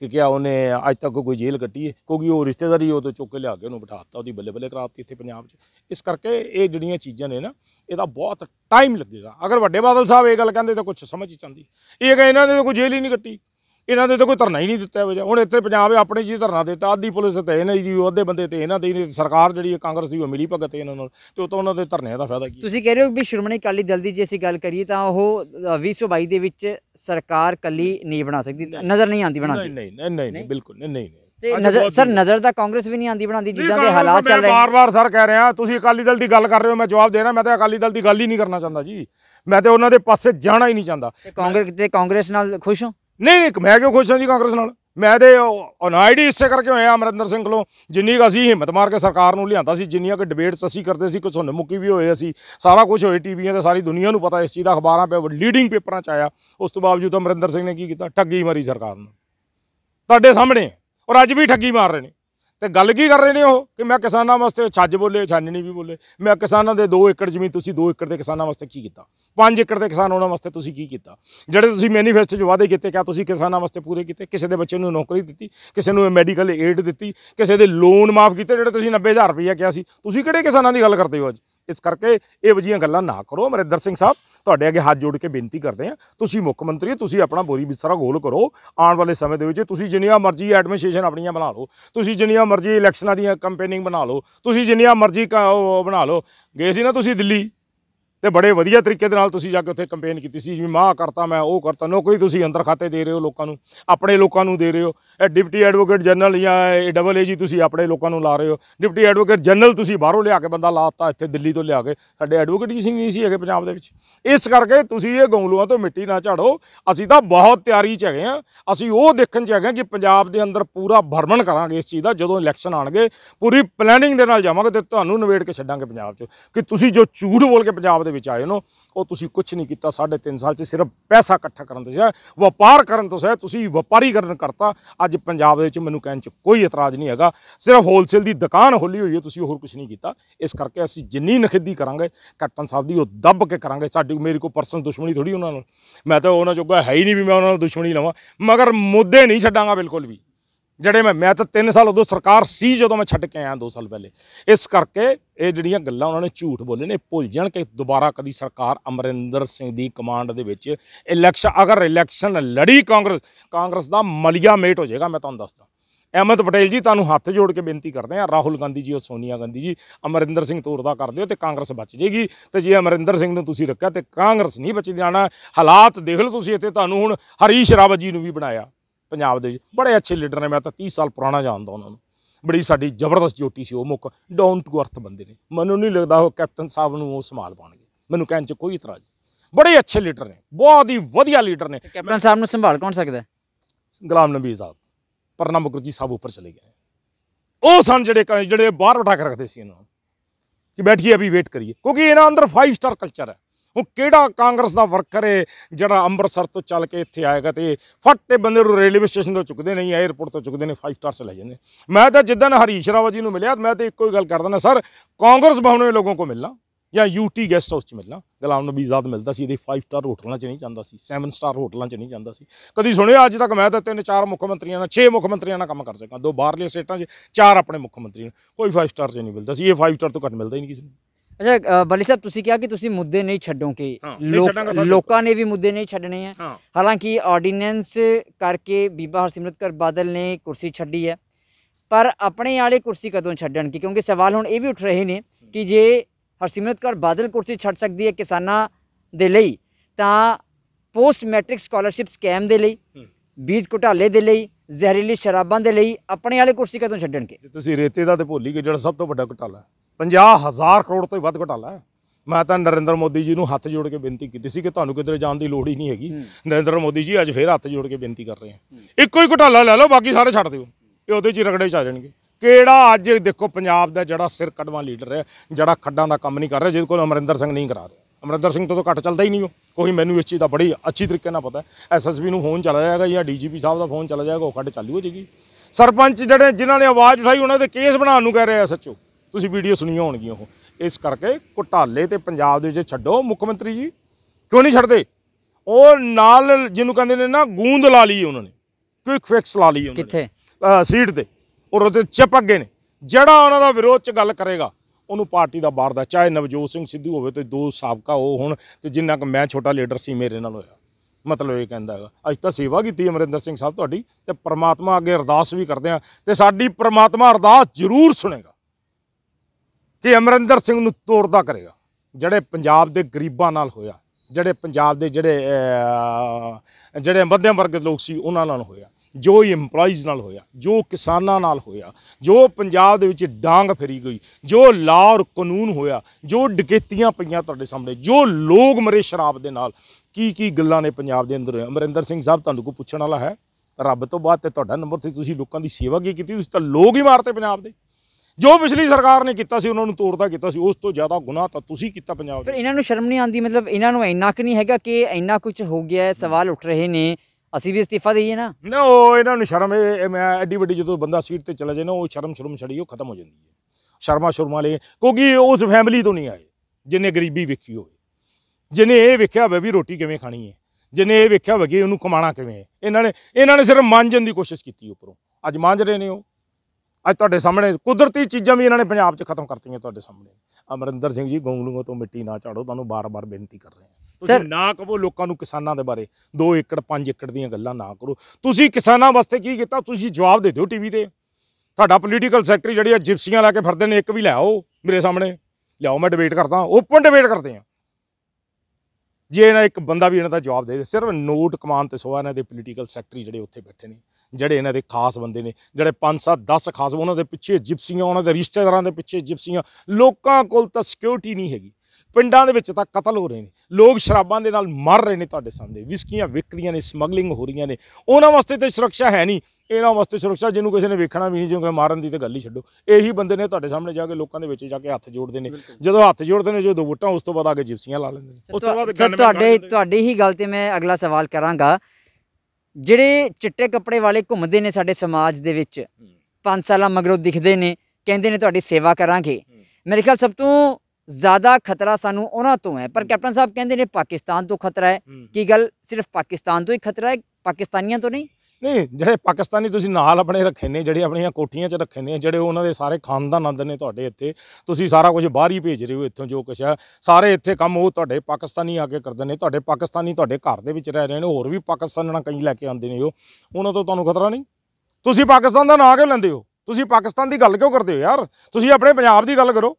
ਕਿ ਕਿਆ ਉਹਨੇ ਅੱਜ ਤੱਕ ਕੋਈ ਜੇਲ੍ਹ ਕੱਟੀ ਹੈ ਕਿਉਂਕਿ ਉਹ ਰਿਸ਼ਤੇਦਾਰੀ ਉਹ ਤੋਂ ਚੁੱਕ ਕੇ ਲਿਆ ਕੇ ਉਹਨੂੰ ਬਿਠਾਤਾ ਉਹਦੀ ਬੱਲੇ ਬੱਲੇ ਕਰਾਤੀ ਇੱਥੇ ਪੰਜਾਬ 'ਚ ਇਸ ਕਰਕੇ ਇਹ ਜਿਹੜੀਆਂ ਚੀਜ਼ਾਂ ਨੇ ਨਾ ਇਹਦਾ ਬਹੁਤ ਟਾਈਮ ਲੱਗੇਗਾ ਅਗਰ ਵੱਡੇ ਬਾਦਲ ਸਾਹਿਬ ਇਹ ਗੱਲ ਕਹਿੰਦੇ ਤਾਂ ਕੁਝ ਸਮਝ ਹੀ ਚੰਦੀ ਇਹ ਕਹਿੰਦੇ ਇਹਨਾਂ ਨੇ ਤਾਂ ਕੋਈ ਜੇਲ੍ਹ ਹੀ ਨਹੀਂ ਕੱਟੀ ਇਹਨਾਂ ਦੇ ਤਾਂ ਕੋਈ ਧਰਨਾ ਹੀ ਨਹੀਂ ਦਿੱਤਾ ਵਜਾ ਹੁਣ ਇੱਥੇ ਪੰਜਾਬ ਆਪਣੇ ਜੀ ਧਰਨਾ ਦਿੱਤਾ ਆਦੀ ਪੁਲਿਸ ਤੇ ਇਹਨਾਂ ਦੀ ਅੱਧੇ ਬੰਦੇ ਤੇ ਇਹਨਾਂ ਦੀ ਸਰਕਾਰ ਜਿਹੜੀ ਹੈ ਕਾਂਗਰਸ ਦੀ ਉਹ ਮਿਲੀ ਭਗਤ ਇਹਨਾਂ ਨਾਲ ਤੇ ਉਹ ਤਾਂ ਉਹਨਾਂ ਦੇ ਧਰਨੇ ਦਾ ਫਾਇਦਾ ਕੀ ਤੁਸੀਂ ਕਹਿ ਰਹੇ ਹੋ ਵੀ ਸ਼੍ਰੋਮਣੀ ਅਕਾਲੀ ਦਲ ਦੀ ਜੇ ਅਸੀਂ ਗੱਲ ਕਰੀਏ ਤਾਂ ਉਹ 2022 ਦੇ ਵਿੱਚ ਸਰਕਾਰ ਕੱਲੀ ਨਹੀਂ ਬਣਾ ਸਕਦੀ ਨਜ਼ਰ ਨਹੀਂ ਆਉਂਦੀ ਬਣਾਉਂਦੀ ਨਹੀਂ ਨਹੀਂ ਨਹੀਂ ਨਹੀਂ ਬਿਲਕੁਲ ਨਹੀਂ ਨਹੀਂ ਤੇ ਨਜ਼ਰ ਸਰ ਨਜ਼ਰ ਤਾਂ ਕਾਂਗਰਸ ਵੀ ਨਹੀਂ ਆਂਦੀ ਬਣਾਉਂਦੀ ਜਿੱਦਾਂ ਦੇ ਹਾਲਾਤ ਚੱਲ ਰਹੇ ਨੇ ਬਾਰ-ਬਾਰ ਸਰ ਕਹਿ ਰਿਹਾ ਤੁਸੀਂ ਅਕਾਲੀ ਦਲ ਦੀ ਗੱਲ ਕਰ ਰਹੇ ਹੋ ਮੈਂ ਜਵਾਬ ਦੇਣਾ ਮੈਂ ਤਾਂ ਅਕਾਲੀ ਦਲ ਦੀ ਗੱਲ ਹੀ ਨਹੀਂ ਕਰਨਾ ਚਾਹੁੰਦਾ ਜੀ ਮੈਂ ਤੇ ਉਹਨਾਂ ਦੇ ਪਾਸੇ ਜਾਣਾ ਹੀ ਨਹੀਂ ਚਾਹੁੰਦਾ ਕਾਂਗਰਸ ਤੇ ਕਾਂਗਰਸ ਨਾਲ ਖੁਸ਼ ਹੋ ਨਹੀਂ ਨਹੀਂ ਮੈਂ ਕਿਉਂ ਖੁਸ਼ ਹਾਂ ਜੀ ਕਾਂਗਰਸ ਨਾਲ ਮੈਂ ਤੇ ਅਨਾਇਡ ਹੀ ਇਸੇ ਕਰਕੇ ਹੋਇਆ ਅਮਰਿੰਦਰ ਸਿੰਘ ਕੋਲੋਂ ਜਿੰਨੀ ਕਾ ਅਸੀਂ ਹਿੰਮਤ ਮਾਰ ਕੇ ਸਰਕਾਰ ਨੂੰ ਲਿਆਂਦਾ ਸੀ ਜਿੰਨੀਆਂ ਕਿ ਡਿਬੇਟਸ ਅਸੀਂ ਕਰਦੇ ਸੀ ਕੁਝ ਮੁੱਕੀ ਵੀ ਹੋਏ ਅਸੀਂ ਸਾਰਾ ਕੁਝ ਹੋਏ ਟੀਵੀਆਂ ਤੇ ਸਾਰੀ ਦੁਨੀਆ ਨੂੰ ਪਤਾ ਇਸ ਚੀਜ਼ ਦਾ ਅਖਬਾਰਾਂ ਪੇ ਲੀਡਿੰਗ ਪੇਪਰਾਂ ਚ ਆਇਆ ਉਸ ਤੋਂ ਬਾਵਜੂਦ ਅਮਰਿੰਦਰ ਸਿੰਘ ਨੇ ਕੀ ਕੀਤਾ ਠੱਗੀ ਮਾਰੀ ਸਰਕਾਰ ਨੂੰ ਤੁਹਾਡੇ ਸਾਹਮਣੇ ਔਰ ਅੱਜ ਵੀ ਠੱਗੀ ਮਾਰ ਰਹੇ ਨੇ ਤੇ ਗੱਲ ਕੀ ਕਰ ਰਹੇ ਨੇ ਉਹ ਕਿ ਮੈਂ ਕਿਸਾਨਾਂ ਵਾਸਤੇ ਛੱਜ ਬੋਲੇ ਛਾਨਣੀ ਵੀ ਬੋਲੇ ਮੈਂ ਕਿਸਾਨਾਂ ਦੇ 2 ਏਕੜ ਜ਼ਮੀਨ ਤੁਸੀਂ 2 ਏਕੜ ਦੇ ਕਿਸਾਨਾਂ ਵਾਸਤੇ ਕੀ ਕੀਤਾ 5 ਏਕੜ ਦੇ ਕਿਸਾਨ ਉਹਨਾਂ ਵਾਸਤੇ ਤੁਸੀਂ ਕੀ ਕੀਤਾ ਜਿਹੜੇ ਤੁਸੀਂ ਮੈਨੀਫੈਸਟੋ 'ਚ ਵਾਅਦੇ ਕੀਤੇ ਕਿ ਤੁਸੀਂ ਕਿਸਾਨਾਂ ਵਾਸਤੇ ਪੂਰੇ ਕੀਤੇ ਕਿਸੇ ਦੇ ਬੱਚੇ ਨੂੰ ਨੌਕਰੀ ਦਿੱਤੀ ਕਿਸੇ ਨੂੰ ਮੈਡੀਕਲ ਏਡ ਦਿੱਤੀ ਕਿਸੇ ਦੇ ਲੋਨ ਮਾਫ ਕੀਤੇ ਜਿਹੜੇ ਤੁਸੀਂ 90000 ਰੁਪਏ ਕਿਹਾ ਸੀ ਤੁਸੀਂ ਕਿਹੜੇ ਕਿਸਾਨਾਂ ਦੀ ਗੱਲ ਕਰਦੇ ਹੋ ਅੱਜ ਇਸ ਕਰਕੇ ਇਹ ਵਜੀਆਂ ਗੱਲਾਂ ਨਾ ਕਰੋ ਅਮਰਿੰਦਰ ਸਿੰਘ ਸਾਹਿਬ ਤੁਹਾਡੇ ਅੱਗੇ ਹੱਥ ਜੋੜ ਕੇ ਬੇਨਤੀ ਕਰਦੇ ਆ ਤੁਸੀਂ ਮੁੱਖ ਮੰਤਰੀ ਤੁਸੀਂ ਆਪਣਾ ਬੋਰੀ ਬਿਸਰਾ ਗੋਲ ਕਰੋ ਆਉਣ ਵਾਲੇ ਸਮੇਂ ਦੇ ਵਿੱਚ ਤੁਸੀਂ ਜਿੰਨੀਆਂ ਮਰਜ਼ੀ ਐਡਮਿਨਿਸਟ੍ਰੇਸ਼ਨ ਆਪਣੀਆਂ ਬਣਾ ਲਓ ਤੁਸੀਂ ਜਿੰਨੀਆਂ ਮਰਜ਼ੀ ਇਲੈਕਸ਼ਨਾਂ ਦੀਆਂ ਕੰਪੇਨਿੰਗ ਬਣਾ ਲਓ ਤੁਸੀਂ ਜਿੰਨੀਆਂ ਮਰਜ਼ੀ ਬਣਾ ਲਓ ਗਏ ਸੀ ਨਾ ਤੁਸੀਂ ਦਿੱਲੀ ਤੇ ਬੜੇ ਵਧੀਆ ਤਰੀਕੇ ਦੇ ਨਾਲ ਤੁਸੀਂ ਜਾ ਕੇ ਉੱਥੇ ਕੰਪੇਨ ਕੀਤੀ ਸੀ ਜਿਵੇਂ ਮਾਹ ਕਰਤਾ ਮੈਂ ਉਹ ਕਰਤਾ ਨੌਕਰੀ ਤੁਸੀਂ ਅੰਦਰ ਖਾਤੇ ਦੇ ਰਹੇ ਹੋ ਲੋਕਾਂ ਨੂੰ ਆਪਣੇ ਲੋਕਾਂ ਨੂੰ ਦੇ ਰਹੇ ਹੋ ਇਹ ਡਿਪਟੀ ਐਡਵੋਕੇਟ ਜਨਰਲ ਜਾਂ ਡਬਲ ਏ ਜੀ ਤੁਸੀਂ ਆਪਣੇ ਲੋਕਾਂ ਨੂੰ ਲਾ ਰਹੇ ਹੋ ਡਿਪਟੀ ਐਡਵੋਕੇਟ ਜਨਰਲ ਤੁਸੀਂ ਬਾਹਰੋਂ ਲਿਆ ਕੇ ਬੰਦਾ ਲਾਤਾ ਇੱਥੇ ਦਿੱਲੀ ਤੋਂ ਲਿਆ ਕੇ ਸਾਡੇ ਐਡਵੋਕੇਟ ਜੀ ਸਿੰਘ ਨਹੀਂ ਸੀ ਹੈਗੇ ਪੰਜਾਬ ਦੇ ਵਿੱਚ ਇਸ ਕਰਕੇ ਤੁਸੀਂ ਇਹ ਗੌਂਗਲੂਆਂ ਤੋਂ ਮਿੱਟੀ ਨਾ ਝਾੜੋ ਅਸੀਂ ਤਾਂ ਬਹੁਤ ਤਿਆਰੀ 'ਚ ਹੈਗੇ ਆ ਅਸੀਂ ਉਹ ਦੇਖਣ 'ਚ ਹੈਗੇ ਕਿ ਪੰਜਾਬ ਦੇ ਅੰਦਰ ਪੂਰਾ ਭਰਮਣ ਕਰਾਂਗੇ ਇਸ ਚੀਜ਼ ਦਾ ਜਦੋਂ ਇਲੈਕਸ਼ਨ ਆਣਗੇ ਪੂਰੀ ਪਲੈਨਿੰਗ ਦੇ ਨਾਲ ਜਾਵਾਂਗੇ ਤੇ ਤੁਹਾਨੂੰ ਨਵੇੜ ਕੇ ਛੱਡਾਂਗੇ ਪੰਜਾਬ 'ਚ ਕਿ ਤੁਸੀਂ ਜੋ ਝੂਠ ਬੋਲ ਕੇ ਪੰਜਾਬ ਉਹਦੇ ਵਿੱਚ ਆਏ ਨੋ ਉਹ ਤੁਸੀਂ ਕੁਝ ਨਹੀਂ ਕੀਤਾ 3.5 ਸਾਲ 'ਚ ਸਿਰਫ ਪੈਸਾ ਇਕੱਠਾ ਕਰਨ ਤੋਂ ਸਹਿ ਵਪਾਰ ਕਰਨ ਤੋਂ ਸਹਿ ਤੁਸੀਂ ਵਪਾਰੀਕਰਨ ਕਰਤਾ ਅੱਜ ਪੰਜਾਬ ਦੇ ਵਿੱਚ ਮੈਨੂੰ ਕਹਿਣ 'ਚ ਕੋਈ ਇਤਰਾਜ਼ ਨਹੀਂ ਹੈਗਾ ਸਿਰਫ ਹੋਲਸੇਲ ਦੀ ਦੁਕਾਨ ਖੋਲੀ ਹੋਈ ਹੈ ਤੁਸੀਂ ਹੋਰ ਕੁਝ ਨਹੀਂ ਕੀਤਾ ਇਸ ਕਰਕੇ ਅਸੀਂ ਜਿੰਨੀ ਨਖਿੱਦੀ ਕਰਾਂਗੇ ਕੈਪਟਨ ਸਾਹਿਬ ਦੀ ਉਹ ਦੱਬ ਕੇ ਕਰਾਂਗੇ ਸਾਡੀ ਮੇਰੀ ਕੋ ਪਰਸਨਲ ਦੁਸ਼ਮਣੀ ਥੋੜੀ ਉਹਨਾਂ ਨਾਲ ਮੈਂ ਤਾਂ ਉਹਨਾਂ ਜੋਗਾ ਹੈ ਹੀ ਨਹੀਂ ਵੀ ਮੈਂ ਉਹਨਾਂ ਨਾਲ ਦੁਸ਼ਮਣੀ ਲਵਾਂ ਮਗਰ ਮੁੱਦੇ ਨਹੀਂ ਛੱਡਾਂਗਾ ਬਿਲਕੁਲ ਵੀ ਜਿਹੜੇ ਮੈਂ ਮੈਂ ਤਾਂ 3 ਸਾਲ ਉਦੋਂ ਸਰਕਾਰ ਸੀ ਜਦੋਂ ਮੈਂ ਛੱਡ ਕੇ ਆਇਆ 2 ਸਾਲ ਪਹਿਲੇ ਇਸ ਕਰਕੇ ਇਹ ਜਿਹੜੀਆਂ ਗੱਲਾਂ ਉਹਨਾਂ ਨੇ ਝੂਠ ਬੋਲੇ ਨੇ ਭੁੱਲ ਜਾਣ ਕਿ ਦੁਬਾਰਾ ਕਦੀ ਸਰਕਾਰ ਅਮਰਿੰਦਰ ਸਿੰਘ ਦੀ ਕਮਾਂਡ ਦੇ ਵਿੱਚ ਇਲੈਕਸ਼ਨ ਅਗਰ ਇਲੈਕਸ਼ਨ ਲੜੀ ਕਾਂਗਰਸ ਕਾਂਗਰਸ ਦਾ ਮਲੀਆ ਮੇਟ ਹੋ ਜਾਏਗਾ ਮੈਂ ਤੁਹਾਨੂੰ ਦੱਸਦਾ ਅਹਿਮਦ ਪਟੇਲ ਜੀ ਤੁਹਾਨੂੰ ਹੱਥ ਜੋੜ ਕੇ ਬੇਨਤੀ ਕਰਦੇ ਆ ਰਾਹੁਲ ਗਾਂਧੀ ਜੀ ਔਰ ਸੋਨੀਆ ਗਾਂਧੀ ਜੀ ਅਮਰਿੰਦਰ ਸਿੰਘ ਤੋਰਦਾ ਕਰ ਦਿਓ ਤੇ ਕਾਂਗਰਸ ਬਚ ਜੇਗੀ ਤੇ ਜੇ ਅਮਰਿੰਦਰ ਸਿੰਘ ਨੂੰ ਤੁਸੀਂ ਰੱਖਿਆ ਤੇ ਕਾਂਗਰਸ ਨਹੀਂ ਬਚ ਜਾਣਾ ਹਾਲਾਤ ਦੇਖ ਲਓ ਤੁਸੀਂ ਇੱਥੇ ਤੁਹਾਨੂੰ ਹੁਣ ਹਰੀਸ਼ ਰਾਵਤ ਜੀ ਨੂੰ ਵੀ ਬਣਾਇਆ ਪੰਜਾਬ ਦੇ ਬੜੇ ਅੱਛੇ ਲੀਡਰ ਨੇ ਮੈਂ ਤਾਂ 30 ਸਾਲ ਪੁਰਾਣਾ ਜਾਣਦਾ ਉਹਨਾਂ ਨੂੰ ਬੜੀ ਸਾਡੀ ਜ਼ਬਰਦਸਤ ਜੋਟੀ ਸੀ ਉਹ ਮੁੱਕ ਡਾਊਨ ਟੂ ਅਰਥ ਬੰਦੇ ਨੇ ਮੈਨੂੰ ਨਹੀਂ ਲੱਗਦਾ ਉਹ ਕੈਪਟਨ ਸਾਹਿਬ ਨੂੰ ਉਹ ਸੰਭਾਲ ਪਾਣਗੇ ਮੈਨੂੰ ਕਹਿਣ 'ਚ ਕੋਈ ਇਤਰਾਜ਼ ਬੜੇ ਅੱਛੇ ਲੀਡਰ ਨੇ ਬਹੁਤ ਹੀ ਵਧੀਆ ਲੀਡਰ ਨੇ ਕੈਪਟਨ ਸਾਹਿਬ ਨੂੰ ਸੰਭਾਲ ਕੌਣ ਸਕਦਾ ਗੁਲਾਮ ਨਬੀ ਸਾਹਿਬ ਪਰਨਾ ਮੁਕਰਜੀ ਸਾਹਿਬ ਉੱਪਰ ਚਲੇ ਗਏ ਉਹ ਸਨ ਜਿਹੜੇ ਜਿਹੜੇ ਬਾਹਰ ਬਿਠਾ ਕੇ ਰੱਖਦੇ ਸੀ ਇਹਨਾਂ ਨੂੰ ਕਿ ਬੈਠੀਏ ਅਭੀ ਵੇਟ ਕਰੀਏ ਕਿਉਂਕਿ ਇਹਨਾਂ ਅੰਦਰ 5 ਸਟਾਰ ਕਲਚਰ ਹੈ ਹੁਣ ਕਿਹੜਾ ਕਾਂਗਰਸ ਦਾ ਵਰਕਰ ਹੈ ਜਿਹੜਾ ਅੰਮ੍ਰਿਤਸਰ ਤੋਂ ਚੱਲ ਕੇ ਇੱਥੇ ਆਏਗਾ ਤੇ ਫੱਟ ਤੇ ਬੰਦੇ ਨੂੰ ਰੇਲਵੇ ਸਟੇਸ਼ਨ ਤੋਂ ਚੁੱਕਦੇ ਨਹੀਂ ਏਅਰਪੋਰਟ ਤੋਂ ਚੁੱਕਦੇ ਨੇ 5 ਸਟਾਰਸ ਲੈ ਜਾਂਦੇ ਮੈਂ ਤਾਂ ਜਿੱਦਾਂ ਹਰੀਸ਼ ਰਾਵਤ ਜੀ ਨੂੰ ਮਿਲਿਆ ਮੈਂ ਤਾਂ ਇੱਕੋ ਹੀ ਗੱਲ ਕਰਦਾ ਨਾ ਸਰ ਕਾਂਗਰਸ ਬਹਾਉਣੇ ਲੋਕਾਂ ਕੋ ਮਿਲਣਾ ਜਾਂ ਯੂਟੀ ਗੈਸਟ ਹਾਊਸ 'ਚ ਮਿਲਣਾ ਗੁਲਾਮ ਨਬੀ ਆਜ਼ਾਦ ਮਿਲਦਾ ਸੀ ਇਹਦੇ 5 ਸਟਾਰ ਹੋਟਲਾਂ 'ਚ ਨਹੀਂ ਜਾਂਦਾ ਸੀ 7 ਸਟਾਰ ਹੋਟਲਾਂ 'ਚ ਨਹੀਂ ਜਾਂਦਾ ਸੀ ਕਦੀ ਸੁਣਿਆ ਅੱਜ ਤੱਕ ਮੈਂ ਤਾਂ ਤਿੰਨ ਚਾਰ ਮੁੱਖ ਮੰਤਰੀਆਂ ਨਾਲ 6 ਮੁੱਖ ਮੰਤਰੀਆਂ ਨਾਲ ਕੰਮ ਕਰ ਸਕਾਂ ਦੋ ਬਾਹਰਲੇ ਸਟੇਟਾਂ 'ਚ ਚਾਰ ਆਪਣੇ ਮੁੱਖ ਮੰਤਰੀ ਕੋਈ 5 ਸਟਾਰ 'ਚ ਨਹੀਂ ਮਿਲਦਾ ਸੀ ਇਹ 5 ਸਟਾਰ ਤੋਂ ਘੱਟ ਮਿਲਦਾ ਹੀ ਨਹੀਂ ਕਿਸੇ ਨੂੰ ਅੱਛਾ ਬਲੀ ਸਾਹਿਬ ਤੁਸੀਂ ਕਿਹਾ ਕਿ ਤੁਸੀਂ ਮੁੱਦੇ ਨਹੀਂ ਛੱਡੋਗੇ ਲੋਕਾਂ ਨੇ ਵੀ ਮੁੱਦੇ ਨਹੀਂ ਛੱਡਣੇ ਆ ਹਾਲਾਂਕਿ ਆਰਡੀਨੈਂਸ ਕਰਕੇ ਬੀਬਾ ਹਰਸਿਮਰਤ ਕਰ ਬਾਦਲ ਨੇ ਕੁਰਸੀ ਛੱਡੀ ਹੈ ਪਰ ਆਪਣੇ ਵਾਲੇ ਕੁਰਸੀ ਕਦੋਂ ਛੱਡਣਗੇ ਕਿਉਂਕਿ ਸਵਾਲ ਹੁਣ ਇਹ ਵੀ ਉੱਠ ਰਹੇ ਨੇ ਕਿ ਜੇ ਹਰਸਿਮਰਤ ਕਰ ਬਾਦਲ ਕੁਰਸੀ ਛੱਡ ਸਕਦੀ ਹੈ ਕਿਸਾਨਾਂ ਦੇ ਲਈ ਤਾਂ ਪੋਸਟ ਮੈਟ੍ਰਿਕ ਸਕਾਲਰਸ਼ਿਪ ਸਕੈਮ ਦੇ ਲਈ ਬੀਜ ਘੁਟਾਲੇ ਦੇ ਲਈ ਜ਼ਹਿਰੀਲੀ ਸ਼ਰਾਬਾਂ ਦੇ ਲਈ ਆਪਣੇ ਵਾਲੇ ਕੁਰਸੀ ਕਦੋਂ ਛੱਡਣਗੇ ਤੁਸੀਂ ਰੇਤੇ ਦਾ ਤੇ ਭੋਲੀ ਗਏ ਜਿਹੜਾ ਸਭ ਤੋਂ ਵੱਡਾ ਘੁਟਾਲਾ 50000 ਕਰੋੜ ਤੋਂ ਵੱਧ ਘਟਾਲਾ ਹੈ ਮੈਂ ਤਾਂ ਨਰਿੰਦਰ ਮੋਦੀ ਜੀ ਨੂੰ ਹੱਥ ਜੋੜ ਕੇ ਬੇਨਤੀ ਕੀਤੀ ਸੀ ਕਿ ਤੁਹਾਨੂੰ ਕਿਧਰੇ ਜਾਣ ਦੀ ਲੋੜ ਹੀ ਨਹੀਂ ਹੈਗੀ ਨਰਿੰਦਰ ਮੋਦੀ ਜੀ ਅੱਜ ਫੇਰ ਹੱਥ ਜੋੜ ਕੇ ਬੇਨਤੀ ਕਰ ਰਹੇ ਆ ਇੱਕੋ ਹੀ ਘਟਾਲਾ ਲੈ ਲਓ ਬਾਕੀ ਸਾਰੇ ਛੱਡ ਦਿਓ ਇਹ ਉਹਦੇ 'ਚ ਰਗੜੇ 'ਚ ਆ ਜਾਣਗੇ ਕਿਹੜਾ ਅੱਜ ਦੇਖੋ ਪੰਜਾਬ ਦਾ ਜਿਹੜਾ ਸਿਰ ਕੱਢਵਾ ਲੀਡਰ ਹੈ ਜਿਹੜਾ ਖੱਡਾਂ ਦਾ ਕੰਮ ਨਹੀਂ ਕਰ ਰਿਹਾ ਜਿਹਦੇ ਕੋਲ ਅਮਰਿੰਦਰ ਸਿੰਘ ਨਹੀਂ ਕਰਾ ਰਿਹਾ ਅਮਰਿੰਦਰ ਸਿੰਘ ਤੋਂ ਤਾਂ ਘੱਟ ਚੱਲਦਾ ਹੀ ਨਹੀਂ ਉਹ ਕੋਈ ਮੈਨੂੰ ਇਸ ਚੀਜ਼ ਦਾ ਬੜੀ ਅੱਛੀ ਤਰੀਕੇ ਨਾਲ ਪਤਾ ਐਸਐਸਪੀ ਨੂੰ ਫੋਨ ਚਲਾ ਜਾਏਗਾ ਜਾਂ ਡੀਜੀਪੀ ਸਾਹਿਬ ਦਾ ਫੋਨ ਚਲਾ ਜਾਏਗਾ ਉਹ ਕੱਢ ਚੱਲੂ ਹੋ ਜੇਗੀ ਸਰਪੰਚ ਜਿਹੜੇ ਜਿਨ੍ਹਾਂ ਨੇ ਆਵਾਜ਼ ਉਠਾਈ ਉਹਨਾਂ ਦੇ ਕੇਸ ਬਣਾਉਣ ਨੂੰ ਕਹਿ ਰਿਹਾ ਸੱਚੋ ਤੁਸੀਂ ਵੀਡੀਓ ਸੁਣੀ ਹੋਣਗੀਆਂ ਉਹ ਇਸ ਕਰਕੇ ਘੁਟਾਲੇ ਤੇ ਪੰਜਾਬ ਦੇ ਵਿੱਚ ਛੱਡੋ ਮੁੱਖ ਮੰਤਰੀ ਜੀ ਕਿਉਂ ਨਹੀਂ ਛੱਡਦੇ ਉਹ ਨਾਲ ਜਿਹਨੂੰ ਕਹਿੰਦੇ ਨੇ ਨਾ ਗੂੰਦ ਲਾ ਲਈ ਉਹਨਾਂ ਨੇ ਕੋਈ ਫਿਕਸ ਲਾ ਲਈ ਉਹਨਾਂ ਨੇ ਕਿੱਥੇ ਸੀਟ ਤੇ ਔਰ ਉਹਦੇ ਚਿਪ ਅੱਗੇ ਨੇ ਜਿਹੜਾ ਉਹਨਾਂ ਦਾ ਵਿਰੋਧ ਚ ਗੱਲ ਕਰੇਗਾ ਉਹਨੂੰ ਪਾਰਟੀ ਦਾ ਬਾਹਰ ਦਾ ਚਾਹੇ ਨਵਜੋਤ ਸਿੰਘ ਸਿੱਧੂ ਹੋਵੇ ਤੇ ਦੋ ਸਾਬਕਾ ਉਹ ਹੁਣ ਤੇ ਜਿੰਨਾ ਕਿ ਮੈਂ ਛੋਟਾ ਲੀਡਰ ਸੀ ਮੇਰੇ ਨਾਲ ਹੋਇਆ ਮਤਲਬ ਇਹ ਕਹਿੰਦਾ ਹੈਗਾ ਅੱਜ ਤਾਂ ਸੇਵਾ ਕੀਤੀ ਅਮਰਿੰਦਰ ਸਿੰਘ ਸਾਹਿਬ ਤੁਹਾਡੀ ਤੇ ਪ੍ਰਮਾਤਮਾ ਅੱਗੇ ਅਰਦਾਸ ਵੀ ਕਰਦੇ ਆ ਤੇ ਸਾਡੀ ਪ੍ਰਮਾਤਮਾ ਅਰਦਾਸ ਜ਼ਰੂਰ ਸੁਣੇਗਾ ਕਿ ਅਮਰਿੰਦਰ ਸਿੰਘ ਨੂੰ ਤੋੜਦਾ ਕਰੇਗਾ ਜਿਹੜੇ ਪੰਜਾਬ ਦੇ ਗਰੀਬਾਂ ਨਾਲ ਹੋਇਆ ਜਿਹੜੇ ਪੰਜਾਬ ਦੇ ਜਿਹੜੇ ਜਿਹੜੇ ਮੱਧਮ ਵਰਗ ਦੇ ਲੋਕ ਸੀ ਉਹਨਾਂ ਨਾਲ ਹੋਇਆ ਜੋ EMPLOYEES ਨਾਲ ਹੋਇਆ ਜੋ ਕਿਸਾਨਾਂ ਨਾਲ ਹੋਇਆ ਜੋ ਪੰਜਾਬ ਦੇ ਵਿੱਚ ਡਾਂਗ ਫੇਰੀ ਗਈ ਜੋ ਲਾਅ ਔਰ ਕਾਨੂੰਨ ਹੋਇਆ ਜੋ ਡਕੈਤੀਆਂ ਪਈਆਂ ਤੁਹਾਡੇ ਸਾਹਮਣੇ ਜੋ ਲੋਕ ਮਰੇ ਸ਼ਰਾਬ ਦੇ ਨਾਲ ਕੀ ਕੀ ਗੱਲਾਂ ਨੇ ਪੰਜਾਬ ਦੇ ਅੰਦਰ ਅਮਰਿੰਦਰ ਸਿੰਘ ਸਾਹਿਬ ਤੁਹਾਨੂੰ ਕੋ ਪੁੱਛਣ ਵਾਲਾ ਹੈ ਰੱਬ ਤੋਂ ਬਾਅਦ ਤੇ ਤੁਹਾਡਾ ਨੰਬਰ ਤੇ ਤੁਸੀਂ ਲੋਕਾਂ ਦੀ ਸੇਵਾ ਕੀ ਕੀਤੀ ਤੁਸੀਂ ਤਾਂ ਲੋਕ ਹੀ ਮਾਰਤੇ ਪੰਜਾਬ ਦੇ ਜੋ ਪਿਛਲੀ ਸਰਕਾਰ ਨੇ ਕੀਤਾ ਸੀ ਉਹਨਾਂ ਨੂੰ ਤੋੜਦਾ ਕੀਤਾ ਸੀ ਉਸ ਤੋਂ ਜ਼ਿਆਦਾ ਗੁਨਾਹ ਤਾਂ ਤੁਸੀਂ ਕੀਤਾ ਪੰਜਾਬ ਦੇ ਪਰ ਇਹਨਾਂ ਨੂੰ ਸ਼ਰਮ ਨਹੀਂ ਆਉਂਦੀ ਮਤਲਬ ਇਹਨਾਂ ਨੂੰ ਇੰਨਾ ਕਿ ਨਹੀਂ ਹੈਗਾ ਕਿ ਇੰਨਾ ਕੁਝ ਹੋ ਗਿਆ ਸਵਾਲ ਉੱਠ ਰਹੇ ਨੇ ਅਸੀਂ ਵੀ ਅਸਤੀਫਾ ਦੇਈਏ ਨਾ ਨਾ ਉਹ ਇਹਨਾਂ ਨੂੰ ਸ਼ਰਮ ਇਹ ਮੈਂ ਐਡੀ ਵੱਡੀ ਜਦੋਂ ਬੰਦਾ ਸੀਟ ਤੇ ਚਲਾ ਜਾਏ ਨਾ ਉਹ ਸ਼ਰਮ ਸ਼ਰਮ ਛੜੀ ਉਹ ਖਤਮ ਹੋ ਜਾਂਦੀ ਹੈ ਸ਼ਰਮਾ ਸ਼ਰਮਾ ਲਈ ਕਿਉਂਕਿ ਉਸ ਫੈਮਿਲੀ ਤੋਂ ਨਹੀਂ ਆਏ ਜਿਨੇ ਗਰੀਬੀ ਵੇਖੀ ਹੋਵੇ ਜਿਨੇ ਇਹ ਵੇਖਿਆ ਹੋਵੇ ਵੀ ਰੋਟੀ ਕਿਵੇਂ ਖਾਣੀ ਹੈ ਜਿਨੇ ਇਹ ਵੇਖਿਆ ਹੋਵੇ ਕਿ ਉਹਨੂੰ ਕਮਾਣਾ ਕਿਵੇਂ ਹੈ ਇਹਨਾਂ ਨੇ ਇਹਨਾਂ ਨੇ ਸਿਰਫ ਮਾਂਜਣ ਦੀ ਕੋਸ਼ਿਸ਼ ਕੀਤੀ ਉੱਪਰੋਂ ਅੱਜ ਮਾਂਜ ਰਹੇ ਨੇ ਉਹ ਅੱਜ ਤੁਹਾਡੇ ਸਾਹਮਣੇ ਕੁਦਰਤੀ ਚੀਜ਼ਾਂ ਵੀ ਇਹਨਾਂ ਨੇ ਪੰਜਾਬ 'ਚ ਖਤਮ ਕਰਤੀਆਂ ਤੁਹਾਡੇ ਸਾਹਮਣੇ ਅਮਰਿੰਦਰ ਸਿੰਘ ਜੀ ਗੋਂਗਲੂਆ ਤੋਂ ਮਿੱਟੀ ਨਾ ਝਾੜੋ ਤੁਹਾਨੂੰ ਬਾਰ-ਬਾਰ ਬੇਨਤੀ ਕਰ ਰਹੇ ਹਾਂ ਤੁਸੀਂ ਨਾ ਕਹੋ ਲੋਕਾਂ ਨੂੰ ਕਿਸਾਨਾਂ ਦੇ ਬਾਰੇ 2 ਏਕੜ 5 ਏਕੜ ਦੀਆਂ ਗੱਲਾਂ ਨਾ ਕਰੋ ਤੁਸੀਂ ਕਿਸਾਨਾਂ ਵਾਸਤੇ ਕੀ ਕੀਤਾ ਤੁਸੀਂ ਜਵਾਬ ਦੇ ਦਿਓ ਟੀਵੀ ਤੇ ਤੁਹਾਡਾ ਪੋਲੀਟੀਕਲ ਸੈਕਟਰੀ ਜਿਹੜੀ ਆ ਜਿਪਸੀਆਂ ਲਾ ਕੇ ਫਿਰਦੇ ਨੇ ਇੱਕ ਵੀ ਲੈ ਆਓ ਮੇਰੇ ਸਾਹਮਣੇ ਲਿਆਓ ਮੈਂ ਡਿਬੇਟ ਕਰਦਾ ਓਪਨ ਡਿਬੇਟ ਕਰਦੇ ਆ ਜੇ ਇਹਨਾਂ ਇੱਕ ਬੰਦਾ ਵੀ ਇਹਨਾਂ ਦਾ ਜਵਾਬ ਦੇ ਦੇ ਸਿਰਫ ਨੋਟ ਕਮਾਨ ਤੇ ਸੋਆ ਇਹਨਾਂ ਦੇ ਪੋਲੀਟੀਕਲ ਸੈਕਟਰੀ ਜਿਹੜੇ ਉੱਥੇ ਬੈਠੇ ਨੇ ਜਿਹੜੇ ਇਹਨਾਂ ਦੇ ਖਾਸ ਬੰਦੇ ਨੇ ਜਿਹੜੇ 5-7 10 ਖਾਸ ਉਹਨਾਂ ਦੇ ਪਿੱਛੇ ਜਿਪਸੀਆਂ ਉਹਨਾਂ ਦੇ ਰਿਸ਼ਤੇਦਾਰਾਂ ਦੇ ਪਿੱਛੇ ਜਿਪਸੀਆਂ ਲੋਕਾਂ ਕੋਲ ਤਾਂ ਸਿਕਿਉਰਿਟੀ ਨਹੀਂ ਹੈਗੀ ਪਿੰਡਾਂ ਦੇ ਵਿੱਚ ਤਾਂ ਕਤਲ ਹੋ ਰਹੇ ਨੇ ਲੋਕ ਸ਼ਰਾਬਾਂ ਦੇ ਨਾਲ ਮਰ ਰਹੇ ਨੇ ਤੁਹਾਡੇ ਸਾਹਮਣੇ ਵਿਸਕੀਆਂ ਰਹੀਆਂ ਨੇ ਸਮਗਲਿੰਗ ਹੋ ਰਹੀਆਂ ਨੇ ਉਹਨਾਂ ਵਾਸਤੇ ਤੇ ਸੁਰੱਖਿਆ ਹੈ ਨਹੀਂ ਇਹਨਾਂ ਵਾਸਤੇ ਸੁਰੱਖਿਆ ਜਿਹਨੂੰ ਕਿਸੇ ਨੇ ਵੇਖਣਾ ਵੀ ਨਹੀਂ ਕੋਈ ਮਾਰਨ ਦੀ ਤਾਂ ਗੱਲ ਹੀ ਛੱਡੋ ਇਹੀ ਬੰਦੇ ਨੇ ਤੁਹਾਡੇ ਸਾਹਮਣੇ ਜਾ ਕੇ ਲੋਕਾਂ ਦੇ ਵਿੱਚ ਜਾ ਕੇ ਹੱਥ ਜੋੜਦੇ ਨੇ ਜਦੋਂ ਹੱਥ ਜੋੜਦੇ ਨੇ ਜਦੋਂ ਵੋਟਾਂ ਉਸ ਤੋਂ ਬਾਅਦ ਆ ਕੇ ਜਿਪਸੀਆਂ ਲਾ ਲੈਂਦੇ ਨੇ ਉਸ ਤੋਂ ਬਾਅਦ ਤੁਹਾਡੇ ਤੁਹਾਡੀ ਹੀ ਗੱਲ ਤੇ ਮੈਂ ਅਗਲਾ ਸਵਾਲ ਕਰਾਂਗਾ ਜਿਹੜੇ ਚਿੱਟੇ ਕੱਪੜੇ ਵਾਲੇ ਘੁੰਮਦੇ ਨੇ ਸਾਡੇ ਸਮਾਜ ਦੇ ਵਿੱਚ ਪੰਜ ਸਾਲਾਂ ਮਗਰੋਂ ਦਿਖਦੇ ਨੇ ਕਹਿੰਦੇ ਨੇ ਤੁਹਾਡੀ ਸੇਵਾ ਕਰਾਂਗੇ ਮੇਰੇ ਖਿਆਲ ਸਭ ਤੋਂ ਜ਼ਿਆਦਾ ਖਤਰਾ ਸਾਨੂੰ ਉਹਨਾਂ ਤੋਂ ਹੈ ਪਰ ਕੈਪਟਨ ਸਾਹਿਬ ਕਹਿੰਦੇ ਨੇ ਪਾਕਿਸਤਾਨ ਤੋਂ ਖਤਰਾ ਹੈ ਕੀ ਗੱਲ ਸਿਰਫ ਪਾਕਿਸਤਾਨ ਤੋਂ ਹੀ ਖਤਰਾ ਹੈ ਪਾਕਿਸਤਾਨੀਆਂ ਤੋਂ ਨਹੀਂ ਨਹੀਂ ਜਿਹੜੇ ਪਾਕਿਸਤਾਨੀ ਤੁਸੀਂ ਨਾਲ ਆਪਣੇ ਰੱਖੇ ਨੇ ਜਿਹੜੇ ਆਪਣੀਆਂ ਕੋਠੀਆਂ 'ਚ ਰੱਖੇ ਨੇ ਜਿਹੜੇ ਉਹਨਾਂ ਦੇ ਸਾਰੇ ਖਾਨਦਾਨ ਅੰਦਰ ਨੇ ਤੁਹਾਡੇ ਇੱਥੇ ਤੁਸੀਂ ਸਾਰਾ ਕੁਝ ਬਾਹਰ ਹੀ ਭੇਜ ਰਹੇ ਹੋ ਇੱਥੋਂ ਜੋ ਕੁਛ ਆ ਸਾਰੇ ਇੱਥੇ ਕੰਮ ਉਹ ਤੁਹਾਡੇ ਪਾਕਿਸਤਾਨੀ ਆ ਕੇ ਕਰਦੇ ਨੇ ਤੁਹਾਡੇ ਪਾਕਿਸਤਾਨੀ ਤੁਹਾਡੇ ਘਰ ਦੇ ਵਿੱਚ ਰਹਿ ਰਹੇ ਨੇ ਹੋਰ ਵੀ ਪਾਕਿਸਤਾਨ ਨਾਲ ਕਈ ਲੈ ਕੇ ਆਉਂਦੇ ਨੇ ਉਹ ਉਹਨਾਂ ਤੋਂ ਤੁਹਾਨੂੰ ਖਤਰਾ ਨਹੀਂ ਤੁਸੀਂ ਪਾਕਿਸਤਾਨ ਦਾ ਨਾਂ ਕਿਉਂ ਲੈਂਦੇ ਹੋ ਤੁਸੀਂ ਪਾਕਿਸਤਾਨ ਦੀ ਗੱਲ ਕਿਉਂ ਕਰਦੇ ਹੋ ਯਾਰ ਤੁਸੀਂ ਆਪਣੇ ਪੰਜਾਬ ਦੀ ਗੱਲ ਕਰੋ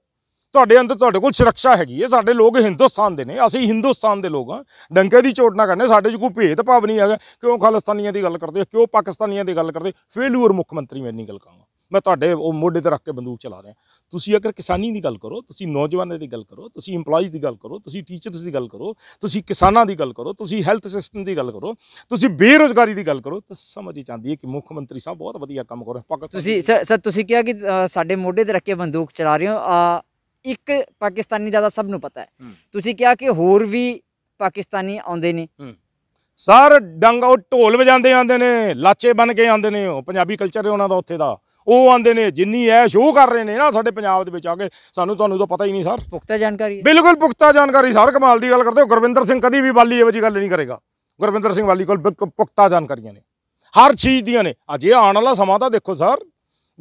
ਤੁਹਾਡੇ ਅੰਦਰ ਤੁਹਾਡੇ ਕੋਲ ਸੁਰੱਖਿਆ ਹੈਗੀ ਹੈ ਸਾਡੇ ਲੋਕ ਹਿੰਦੁਸਤਾਨ ਦੇ ਨੇ ਅਸੀਂ ਹਿੰਦੁਸਤਾਨ ਦੇ ਲੋਕ ਆ ਡੰਕੇ ਦੀ ਚੋਟ ਨਾ ਕਰਨੇ ਸਾਡੇ 'ਚ ਕੋਈ ਭੇਦਭਾਵ ਨਹੀਂ ਹੈਗਾ ਕਿਉਂ ਖਾਲਸਤਾਨੀਆਂ ਦੀ ਗੱਲ ਕਰਦੇ ਕਿਉਂ ਪਾਕਿਸਤਾਨੀਆਂ ਦੀ ਗੱਲ ਕਰਦੇ ਫੇਲੂਰ ਮੁੱਖ ਮੰਤਰੀ ਮੈਂ ਨਹੀਂ ਗੱਲ ਕਰਾਂਗਾ ਮੈਂ ਤੁਹਾਡੇ ਉਹ ਮੋਢੇ ਤੇ ਰੱਖ ਕੇ ਬੰਦੂਕ ਚਲਾ ਰਿਹਾ ਤੁਸੀਂ ਅਗਰ ਕਿਸਾਨੀ ਦੀ ਗੱਲ ਕਰੋ ਤੁਸੀਂ ਨੌਜਵਾਨਾਂ ਦੀ ਗੱਲ ਕਰੋ ਤੁਸੀਂ EMPLOYEES ਦੀ ਗੱਲ ਕਰੋ ਤੁਸੀਂ ਟੀਚਰਸ ਦੀ ਗੱਲ ਕਰੋ ਤੁਸੀਂ ਕਿਸਾਨਾਂ ਦੀ ਗੱਲ ਕਰੋ ਤੁਸੀਂ ਹੈਲਥ ਸਿਸਟਮ ਦੀ ਗੱਲ ਕਰੋ ਤੁਸੀਂ ਬੇਰੋਜ਼ਗਾਰੀ ਦੀ ਗੱਲ ਕਰੋ ਤਾਂ ਸਮਝ ਹੀ ਜਾਂਦੀ ਹੈ ਕਿ ਮੁੱਖ ਮੰਤਰੀ ਸਾਹਿਬ ਬਹੁਤ ਵਧੀਆ ਕੰਮ ਕਰ ਰਹੇ ਪਾਕਿਸਤਾਨ ਤੁਸੀਂ ਸਰ ਤੁਸੀਂ ਕਿਹਾ ਕਿ ਸਾਡੇ ਮੋਢੇ ਤੇ ਰੱਖ ਕੇ ਬੰਦੂਕ ਚਲਾ ਰਹੇ ਹੋ ਇੱਕ ਪਾਕਿਸਤਾਨੀ ਦਾ ਸਭ ਨੂੰ ਪਤਾ ਹੈ ਤੁਸੀਂ ਕਿਹਾ ਕਿ ਹੋਰ ਵੀ ਪਾਕਿਸਤਾਨੀ ਆਉਂਦੇ ਨੇ ਸਰ ਡੰਗ ਉਹ ਢੋਲ ਵਜਾਉਂਦੇ ਆਉਂਦੇ ਨੇ ਲਾਚੇ ਬਣ ਕੇ ਆਉਂਦੇ ਨੇ ਉਹ ਪੰਜਾਬੀ ਕਲਚਰ ਉਹਨਾਂ ਦਾ ਉੱਥੇ ਦਾ ਉਹ ਆਉਂਦੇ ਨੇ ਜਿੰਨੀ ਐ ਸ਼ੋਅ ਕਰ ਰਹੇ ਨੇ ਨਾ ਸਾਡੇ ਪੰਜਾਬ ਦੇ ਵਿੱਚ ਆ ਕੇ ਸਾਨੂੰ ਤੁਹਾਨੂੰ ਤਾਂ ਪਤਾ ਹੀ ਨਹੀਂ ਸਰ ਪੁਖਤਾ ਜਾਣਕਾਰੀ ਬਿਲਕੁਲ ਪੁਖਤਾ ਜਾਣਕਾਰੀ ਸਰ ਕਮਾਲ ਦੀ ਗੱਲ ਕਰਦੇ ਹੋ ਗੁਰਵਿੰਦਰ ਸਿੰਘ ਕਦੀ ਵੀ ਵਾਲੀ ਇਹੋ ਜੀ ਗੱਲ ਨਹੀਂ ਕਰੇਗਾ ਗੁਰਵਿੰਦਰ ਸਿੰਘ ਵਾਲੀ ਕੋਲ ਪੁਖਤਾ ਜਾਣਕਾਰੀਆਂ ਨੇ ਹਰ ਚੀਜ਼ ਦੀਆਂ ਨੇ ਅਜੇ ਆਉਣ ਵਾਲਾ ਸਮਾਂ ਤਾਂ ਦੇਖੋ ਸਰ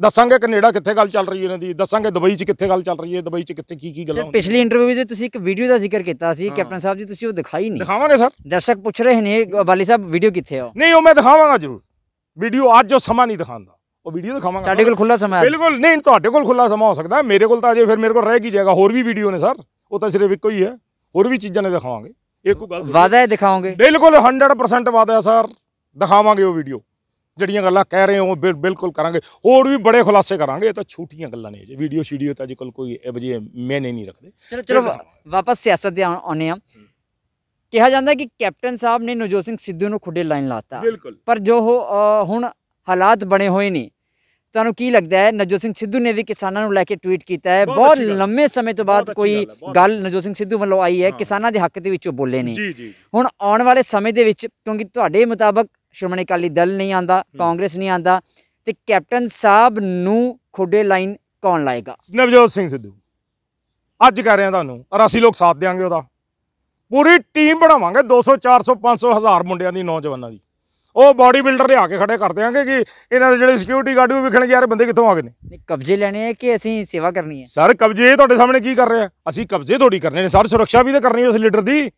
ਦੱਸਾਂਗੇ ਕੈਨੇਡਾ ਕਿੱਥੇ ਗੱਲ ਚੱਲ ਰਹੀ ਹੈ ਇਹਨਾਂ ਦੀ ਦੱਸਾਂਗੇ ਦੁਬਈ 'ਚ ਕਿੱਥੇ ਗੱਲ ਚੱਲ ਰਹੀ ਹੈ ਦੁਬਈ 'ਚ ਕਿੱਥੇ ਕੀ ਕੀ ਗੱਲਾਂ ਹੋ ਪਿਛਲੀ ਇੰਟਰਵਿਊ ਵਿੱਚ ਤੁਸੀਂ ਇੱਕ ਵੀਡੀਓ ਦਾ ਜ਼ਿਕਰ ਕੀਤਾ ਸੀ ਕੈਪਟਨ ਸਾਹਿਬ ਜੀ ਤੁਸੀਂ ਉਹ ਦਿਖਾਈ ਨਹੀਂ ਦਿਖਾਵਾਂਗੇ ਸਰ ਦਰਸ਼ਕ ਪੁੱਛ ਰਹੇ ਨੇ ਬਾਲੀ ਸਾਹਿਬ ਵੀਡੀਓ ਕਿੱਥੇ ਹੋ ਨਹੀਂ ਉਹ ਮੈਂ ਦਿਖਾਵਾਂਗਾ ਜ਼ਰੂਰ ਵੀਡੀਓ ਅੱਜ ਉਹ ਸਮਾਂ ਨਹੀਂ ਦਿਖਾਉਂਦਾ ਉਹ ਵੀਡੀਓ ਦਿਖਾਵਾਂਗਾ ਸਾਡੇ ਕੋਲ ਖੁੱਲਾ ਸਮਾਂ ਹੈ ਬਿਲਕੁਲ ਨਹੀਂ ਤੁਹਾਡੇ ਕੋਲ ਖੁੱਲਾ ਸਮਾਂ ਹੋ ਸਕਦਾ ਮੇਰੇ ਕੋਲ ਤਾਂ ਅਜੇ ਫਿਰ ਮੇਰੇ ਕੋਲ ਰਹਿ ਗਈ ਜਾਏਗਾ ਹੋਰ ਵੀ ਵੀਡੀਓ ਨੇ ਸਰ ਉਹ ਤਾਂ ਸਿਰਫ ਇੱਕੋ ਹੀ ਹੈ ਹੋਰ ਵੀ ਚੀਜ਼ਾਂ ਨੇ ਦਿਖਾਵਾਂਗੇ ਇੱਕੋ ਗੱਲ ਵਾਦਾ ਹੈ ਦਿਖਾਓਗੇ ਬਿਲਕੁਲ 100% ਵਾਦਾ ਹੈ ਸਰ ਦਿਖਾਵਾਂਗੇ ਉਹ ਵੀਡੀਓ ਜਿਹੜੀਆਂ ਗੱਲਾਂ ਕਹਿ ਰਹੇ ਹੋ ਬਿਲਕੁਲ ਕਰਾਂਗੇ ਹੋਰ ਵੀ ਬੜੇ ਖੁਲਾਸੇ ਕਰਾਂਗੇ ਇਹ ਤਾਂ ਛੋਟੀਆਂ ਗੱਲਾਂ ਨੇ ਜੀ ਵੀਡੀਓ ਸ਼ੀਡੀਓ ਤਾਂ ਅੱਜਕੱਲ ਕੋਈ ਇਹ ਵਜੇ ਮੈਨੇ ਨਹੀਂ ਰੱਖਦੇ ਚਲੋ ਚਲੋ ਵਾਪਸ ਸਿਆਸਤ ਦੇ ਆਉਨੇ ਆ ਕਿਹਾ ਜਾਂਦਾ ਕਿ ਕੈਪਟਨ ਸਾਹਿਬ ਨੇ ਨਵਜੋਤ ਸਿੰਘ ਸਿੱਧੂ ਨੂੰ ਖੁੱਡੇ ਲਾਈਨ ਲਾਤਾ ਪਰ ਜੋ ਹੁਣ ਹਾਲਾਤ ਬਣੇ ਹੋਏ ਨੇ ਤੁਹਾਨੂੰ ਕੀ ਲੱਗਦਾ ਹੈ ਨਜੋ ਸਿੰਘ ਸਿੱਧੂ ਨੇ ਵੀ ਕਿਸਾਨਾਂ ਨੂੰ ਲੈ ਕੇ ਟਵੀਟ ਕੀਤਾ ਹੈ ਬਹੁਤ ਲੰਮੇ ਸਮੇਂ ਤੋਂ ਬਾਅਦ ਕੋਈ ਗੱਲ ਨਜੋ ਸਿੰਘ ਸਿੱਧੂ ਵੱਲੋਂ ਆਈ ਹੈ ਕਿਸਾਨਾਂ ਦੇ ਹੱਕ ਦੇ ਵਿੱਚ ਉਹ ਬੋਲੇ ਨੇ ਹੁਣ ਆਉਣ ਵਾਲੇ ਸਮੇਂ ਦੇ ਵਿੱਚ ਕਿਉਂਕਿ ਤੁਹਾਡੇ ਮੁਤਾਬਕ ਸ਼੍ਰੋਮਣੀ ਅਕਾਲੀ ਦਲ ਨਹੀਂ ਆਂਦਾ ਕਾਂਗਰਸ ਨਹੀਂ ਆਂਦਾ ਤੇ ਕੈਪਟਨ ਸਾਹਿਬ ਨੂੰ ਖੋਡੇ ਲਾਈਨ ਕੌਣ ਲਾਏਗਾ ਨਵਜੋਤ ਸਿੰਘ ਸਿੱਧੂ ਅੱਜ ਕਰ ਰਿਹਾ ਤੁਹਾਨੂੰ ਔਰ ਅਸੀਂ ਲੋਕ ਸਾਥ ਦੇਵਾਂਗੇ ਉਹਦਾ ਪੂਰੀ ਟੀਮ ਬਣਾਵਾਂਗੇ 200 400 500 ਹਜ਼ਾਰ ਮੁੰਡਿਆਂ ਦੀ ਨੌਜਵਾਨਾਂ ਦੀ ਉਹ ਬਾਡੀ ਬਿਲਡਰ ਲਿਆ ਕੇ ਖੜੇ ਕਰ ਦੇਾਂਗੇ ਕਿ ਇਹਨਾਂ ਦੇ ਜਿਹੜੇ ਸਿਕਿਉਰਿਟੀ ਗਾਰਡ ਵੀ ਵਿਖਣ ਯਾਰ ਬੰਦੇ ਕਿੱਥੋਂ ਆ ਗਏ ਨੇ ਨਹੀਂ ਕਬਜ਼ੇ ਲੈਣੇ ਆ ਕਿ ਅਸੀਂ ਸੇਵਾ ਕਰਨੀ ਹੈ ਸਰ ਕਬਜ਼ੇ ਤੁਹਾਡੇ ਸਾਹਮਣੇ ਕੀ ਕਰ ਰਿਹਾ ਅਸੀਂ ਕਬਜ਼ੇ ਥੋੜੀ ਕਰਨੇ ਨੇ ਸਰ ਸੁਰੱਖਿਆ ਵੀ ਤਾਂ ਕਰਨੀ ਉਸ ਲੀਡਰ ਦੀ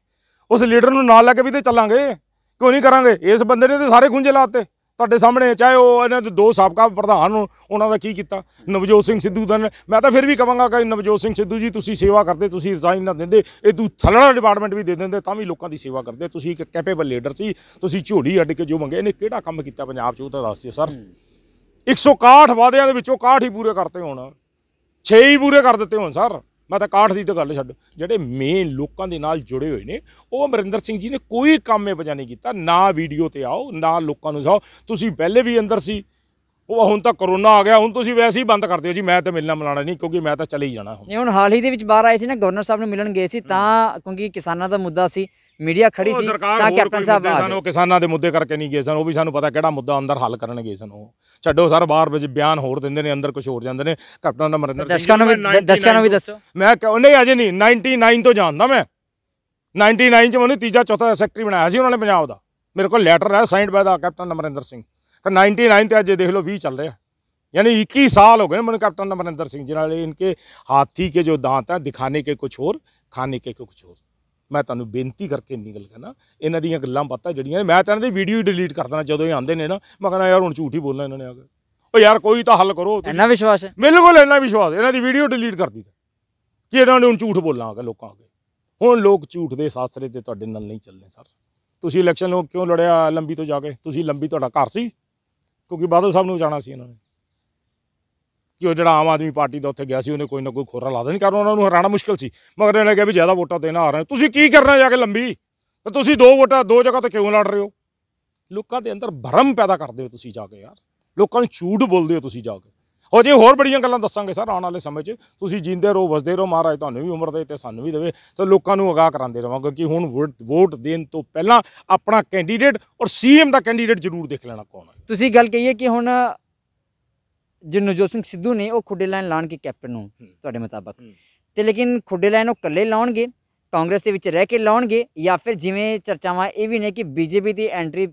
ਉਸ ਲੀਡਰ ਨੂੰ ਨਾਲ ਲੈ ਕੇ ਵੀ ਤੇ ਚੱਲਾਂਗੇ ਕਿਉਂ ਨਹੀਂ ਕਰਾਂਗੇ ਇਸ ਬੰਦੇ ਨੇ ਤੇ ਸਾਰੇ ਖੁੰਝੇ ਲਾਤੇ ਤੁਹਾਡੇ ਸਾਹਮਣੇ ਚਾਹੇ ਉਹ ਇਹਨਾਂ ਦੇ ਦੋ ਸਾਬਕਾ ਪ੍ਰਧਾਨ ਉਹਨਾਂ ਦਾ ਕੀ ਕੀਤਾ ਨਵਜੋਤ ਸਿੰਘ ਸਿੱਧੂ ਦਾ ਮੈਂ ਤਾਂ ਫਿਰ ਵੀ ਕਵਾਂਗਾ ਕਿ ਨਵਜੋਤ ਸਿੰਘ ਸਿੱਧੂ ਜੀ ਤੁਸੀਂ ਸੇਵਾ ਕਰਦੇ ਤੁਸੀਂ ਰਿਜ਼ਾਈਨ ਨਾ ਦਿੰਦੇ ਇਹ ਤੂੰ ਥਲਣਾ ਡਿਪਾਰਟਮੈਂਟ ਵੀ ਦੇ ਦਿੰਦੇ ਤਾਂ ਵੀ ਲੋਕਾਂ ਦੀ ਸੇਵਾ ਕਰਦੇ ਤੁਸੀਂ ਇੱਕ ਕੈਪੇਬਲ ਲੀਡਰ ਸੀ ਤੁਸੀਂ ਝੋਲੀ ਅੱਡ ਕੇ ਜੋ ਮੰਗੇ ਇਹਨੇ ਕਿਹੜਾ ਕੰਮ ਕੀਤਾ ਪੰਜਾਬ 'ਚ ਉਹ ਤਾਂ ਦੱਸ ਦਿਓ ਸਰ 161 ਵਾਅਦਿਆਂ ਦੇ ਵਿੱਚੋਂ 61 ਹੀ ਪੂਰੇ ਕਰਤੇ ਹੋਣ 6 ਹੀ ਪੂਰੇ ਕਰ ਦਿੱਤੇ ਹੋਣ ਸਰ ਮੈਂ ਤਾਂ ਕਾਠ ਦੀ ਤਾਂ ਗੱਲ ਛੱਡ ਜਿਹੜੇ ਮੇਨ ਲੋਕਾਂ ਦੇ ਨਾਲ ਜੁੜੇ ਹੋਏ ਨੇ ਉਹ ਅਮਰਿੰਦਰ ਸਿੰਘ ਜੀ ਨੇ ਕੋਈ ਕੰਮ ਇਹ ਵਜਾ ਨਹੀਂ ਕੀਤਾ ਨਾ ਵੀਡੀਓ ਤੇ ਆਓ ਨਾ ਲੋਕਾਂ ਨੂੰ ਜਾਓ ਤੁਸੀਂ ਪਹਿਲੇ ਵੀ ਅੰਦਰ ਸੀ ਉਹ ਹੁਣ ਤਾਂ ਕਰੋਨਾ ਆ ਗਿਆ ਹੁਣ ਤੁਸੀਂ ਵੈਸੇ ਹੀ ਬੰਦ ਕਰ ਦਿਓ ਜੀ ਮੈਂ ਤਾਂ ਮਿਲਣਾ ਮਲਾਣਾ ਨਹੀਂ ਕਿਉਂਕਿ ਮੈਂ ਤਾਂ ਚਲੇ ਹੀ ਜਾਣਾ ਹੁਣ ਹੁਣ ਹਾਲ ਹੀ ਦੇ ਵਿੱਚ ਬਾਹਰ ਆਏ ਸੀ ਨਾ ਗਵਰਨਰ ਸਾਹਿਬ ਨੂੰ ਮਿਲਣ ਗਏ ਸੀ ਤਾਂ ਕਿਉਂਕਿ ਕਿਸਾਨਾਂ ਦਾ ਮੁੱਦਾ ਸੀ ਮੀਡੀਆ ਖੜੀ ਸੀ ਤਾਂ ਕੈਪਟਨ ਸਾਹਿਬ ਆ ਗਏ ਕਿਸਾਨਾਂ ਦੇ ਮੁੱਦੇ ਕਰਕੇ ਨਹੀਂ ਗਏ ਸਨ ਉਹ ਵੀ ਸਾਨੂੰ ਪਤਾ ਕਿਹੜਾ ਮੁੱਦਾ ਅੰਦਰ ਹੱਲ ਕਰਨ ਗਏ ਸਨ ਉਹ ਛੱਡੋ ਸਰ ਬਾਹਰ ਵਿੱਚ ਬਿਆਨ ਹੋਰ ਦਿੰਦੇ ਨੇ ਅੰਦਰ ਕੁਝ ਹੋਰ ਜਾਂਦੇ ਨੇ ਕੈਪਟਨ ਦਾ ਮਰਿੰਦਰ ਦਰਸ਼ਕਾਂ ਨੂੰ ਵੀ ਦਰਸ਼ਕਾਂ ਨੂੰ ਵੀ ਦੱਸੋ ਮੈਂ ਨਹੀਂ ਅਜੇ ਨਹੀਂ 99 ਤੋਂ ਜਾਣਦਾ ਮੈਂ 99 ਚ ਮੈਨੂੰ ਤੀਜਾ ਚੌਥਾ ਸੈਕਟਰੀ ਬਣਾਇਆ ਸੀ ਉਹਨਾਂ ਨੇ ਪੰਜਾਬ ਦਾ ਮੇਰੇ ਕੋਲ ਲੈਟਰ ਹੈ signed by the captain Amarinder Singh ਤਾਂ 99 ਤੇ ਅੱਜ ਦੇਖ ਲਓ 20 ਚੱਲ ਰਿਹਾ ਯਾਨੀ 21 ਸਾਲ ਹੋ ਗਏ ਮਨ ਕੈਪਟਨ ਮਨਿੰਦਰ ਸਿੰਘ ਜੀ ਨਾਲ इनके ਹਾਥੀ ਕੇ ਜੋ दांत ਹੈ ਦਿਖਾਣੇ ਕੇ ਕੁਛ ਹੋਰ ਖਾਣੇ ਕੇ ਕੁਝ ਹੋਰ ਮੈਂ ਤੁਹਾਨੂੰ ਬੇਨਤੀ ਕਰਕੇ ਇੰਨੀ ਗੱਲ ਕਰਨਾ ਇਹਨਾਂ ਦੀਆਂ ਗੱਲਾਂ ਬਾਤਾਂ ਜਿਹੜੀਆਂ ਮੈਂ ਤਾਂ ਇਹਨਾਂ ਦੀ ਵੀਡੀਓ ਡਿਲੀਟ ਕਰ ਦੇਣਾ ਜਦੋਂ ਇਹ ਆਉਂਦੇ ਨੇ ਨਾ ਮੈਂ ਕਹਿੰਦਾ ਯਾਰ ਹੁਣ ਝੂਠ ਹੀ ਬੋਲਣਾ ਇਹਨਾਂ ਨੇ ਆ ਕੇ ਉਹ ਯਾਰ ਕੋਈ ਤਾਂ ਹੱਲ ਕਰੋ ਇਹਨਾਂ ਵਿਸ਼ਵਾਸ ਹੈ ਬਿਲਕੁਲ ਇਹਨਾਂ ਵਿਸ਼ਵਾਸ ਇਹਨਾਂ ਦੀ ਵੀਡੀਓ ਡਿਲੀਟ ਕਰ ਦਿੱਤੀ ਕਿ ਇਹਨਾਂ ਨੇ ਹੁਣ ਝੂਠ ਬੋਲਣਾ ਆ ਕੇ ਲੋਕਾਂ ਅੱਗੇ ਹੁਣ ਲੋਕ ਝੂਠ ਦੇ ਸਾਸਰੇ ਤੇ ਤੁਹਾਡੇ ਨਾਲ ਨਹੀਂ ਚੱਲਣੇ ਸਰ ਤੁਸੀਂ ਇਲੈਕਸ਼ਨ ਲੋਕ ਕਿਉਂ ਲੜਿਆ ਲੰਬੀ ਤੋਂ ਜਾ ਕੇ ਤੁਸੀਂ ਲੰਬੀ ਤੁਹਾਡਾ ਘਰ ਸੀ ਕਿਉਂਕਿ ਬਾਦਲ ਸਾਹਿਬ ਨੂੰ ਜਾਣਾ ਸੀ ਇਹਨਾਂ ਨੇ ਕਿ ਉਹ ਜਿਹੜਾ ਆਮ ਆਦਮੀ ਪਾਰਟੀ ਦਾ ਉੱਥੇ ਗਿਆ ਸੀ ਉਹਨੇ ਕੋਈ ਨਾ ਕੋਈ ਖੋਰਾ ਲਾ ਦੇਣੀ ਕਰਨ ਉਹਨਾਂ ਨੂੰ ਹਰਾਣਾ ਮੁਸ਼ਕਲ ਸੀ ਮਗਰ ਇਹਨਾਂ ਨੇ ਕਿਹਾ ਵੀ ਜ਼ਿਆਦਾ ਵੋਟਾਂ ਦੇਣਾ ਆ ਰਹੇ ਤੁਸੀਂ ਕੀ ਕਰਨਾ ਜਾ ਕੇ ਲੰਬੀ ਤੇ ਤੁਸੀਂ ਦੋ ਵੋਟਾਂ ਦੋ ਜਗ੍ਹਾ ਤੇ ਕਿਉਂ ਲੜ ਰਹੇ ਹੋ ਲੋਕਾਂ ਦੇ ਅੰਦਰ ਭਰਮ ਪੈਦਾ ਕਰਦੇ ਹੋ ਤੁਸੀਂ ਜਾ ਕੇ ਯਾਰ ਲੋਕਾਂ ਨੂੰ ਝੂਠ ਬੋਲਦੇ ਹੋ ਤੁਸੀਂ ਜਾ ਕੇ ਹੋ ਜੀ ਹੋਰ ਬੜੀਆਂ ਗੱਲਾਂ ਦੱਸਾਂਗੇ ਸਰ ਆਉਣ ਵਾਲੇ ਸਮੇਂ 'ਚ ਤੁਸੀਂ ਜਿੰਦੇ ਰਹੋ ਵਸਦੇ ਰਹੋ ਮਹਾਰਾਜ ਤੁਹਾਨੂੰ ਵੀ ਉਮਰ ਦੇ ਤੇ ਸਾਨੂੰ ਵੀ ਦੇਵੇ ਤੇ ਲੋਕਾਂ ਨੂੰ ਅਗਾਹ ਕਰਾਉਂਦੇ ਰਵਾਂਗੇ ਕਿ ਹੁਣ ਵੋਟ ਦੇਣ ਤੋਂ ਪਹਿਲਾਂ ਆਪਣਾ ਕੈਂਡੀਡੇਟ ਔਰ ਸੀਐਮ ਦਾ ਕੈਂਡੀਡੇਟ ਜ਼ਰੂਰ ਦੇਖ ਲੈਣਾ ਕੌਣ ਹੈ ਤੁਸੀਂ ਗੱਲ ਕਹੀਏ ਕਿ ਹੁਣ ਜੋ ਨਵਜੋਤ ਸਿੰਘ ਸਿੱਧੂ ਨੇ ਉਹ ਖੁੱਡੇ ਲਾਈਨ ਲਾਣ ਕੇ ਕੈਪਟਨ ਨੂੰ ਤੁਹਾਡੇ ਮੁਤਾਬਕ ਤੇ ਲੇਕਿਨ ਖੁੱਡੇ ਲਾਈਨ ਉਹ ਇਕੱਲੇ ਲਾਉਣਗੇ ਕਾਂਗਰਸ ਦੇ ਵਿੱਚ ਰਹਿ ਕੇ ਲਾਉਣਗੇ ਜਾਂ ਫਿਰ ਜਿਵੇਂ ਚਰਚਾਵਾਂ ਇਹ ਵੀ ਨੇ ਕਿ ਬੀਜੇਪੀ ਦੀ ਐਂਟਰੀ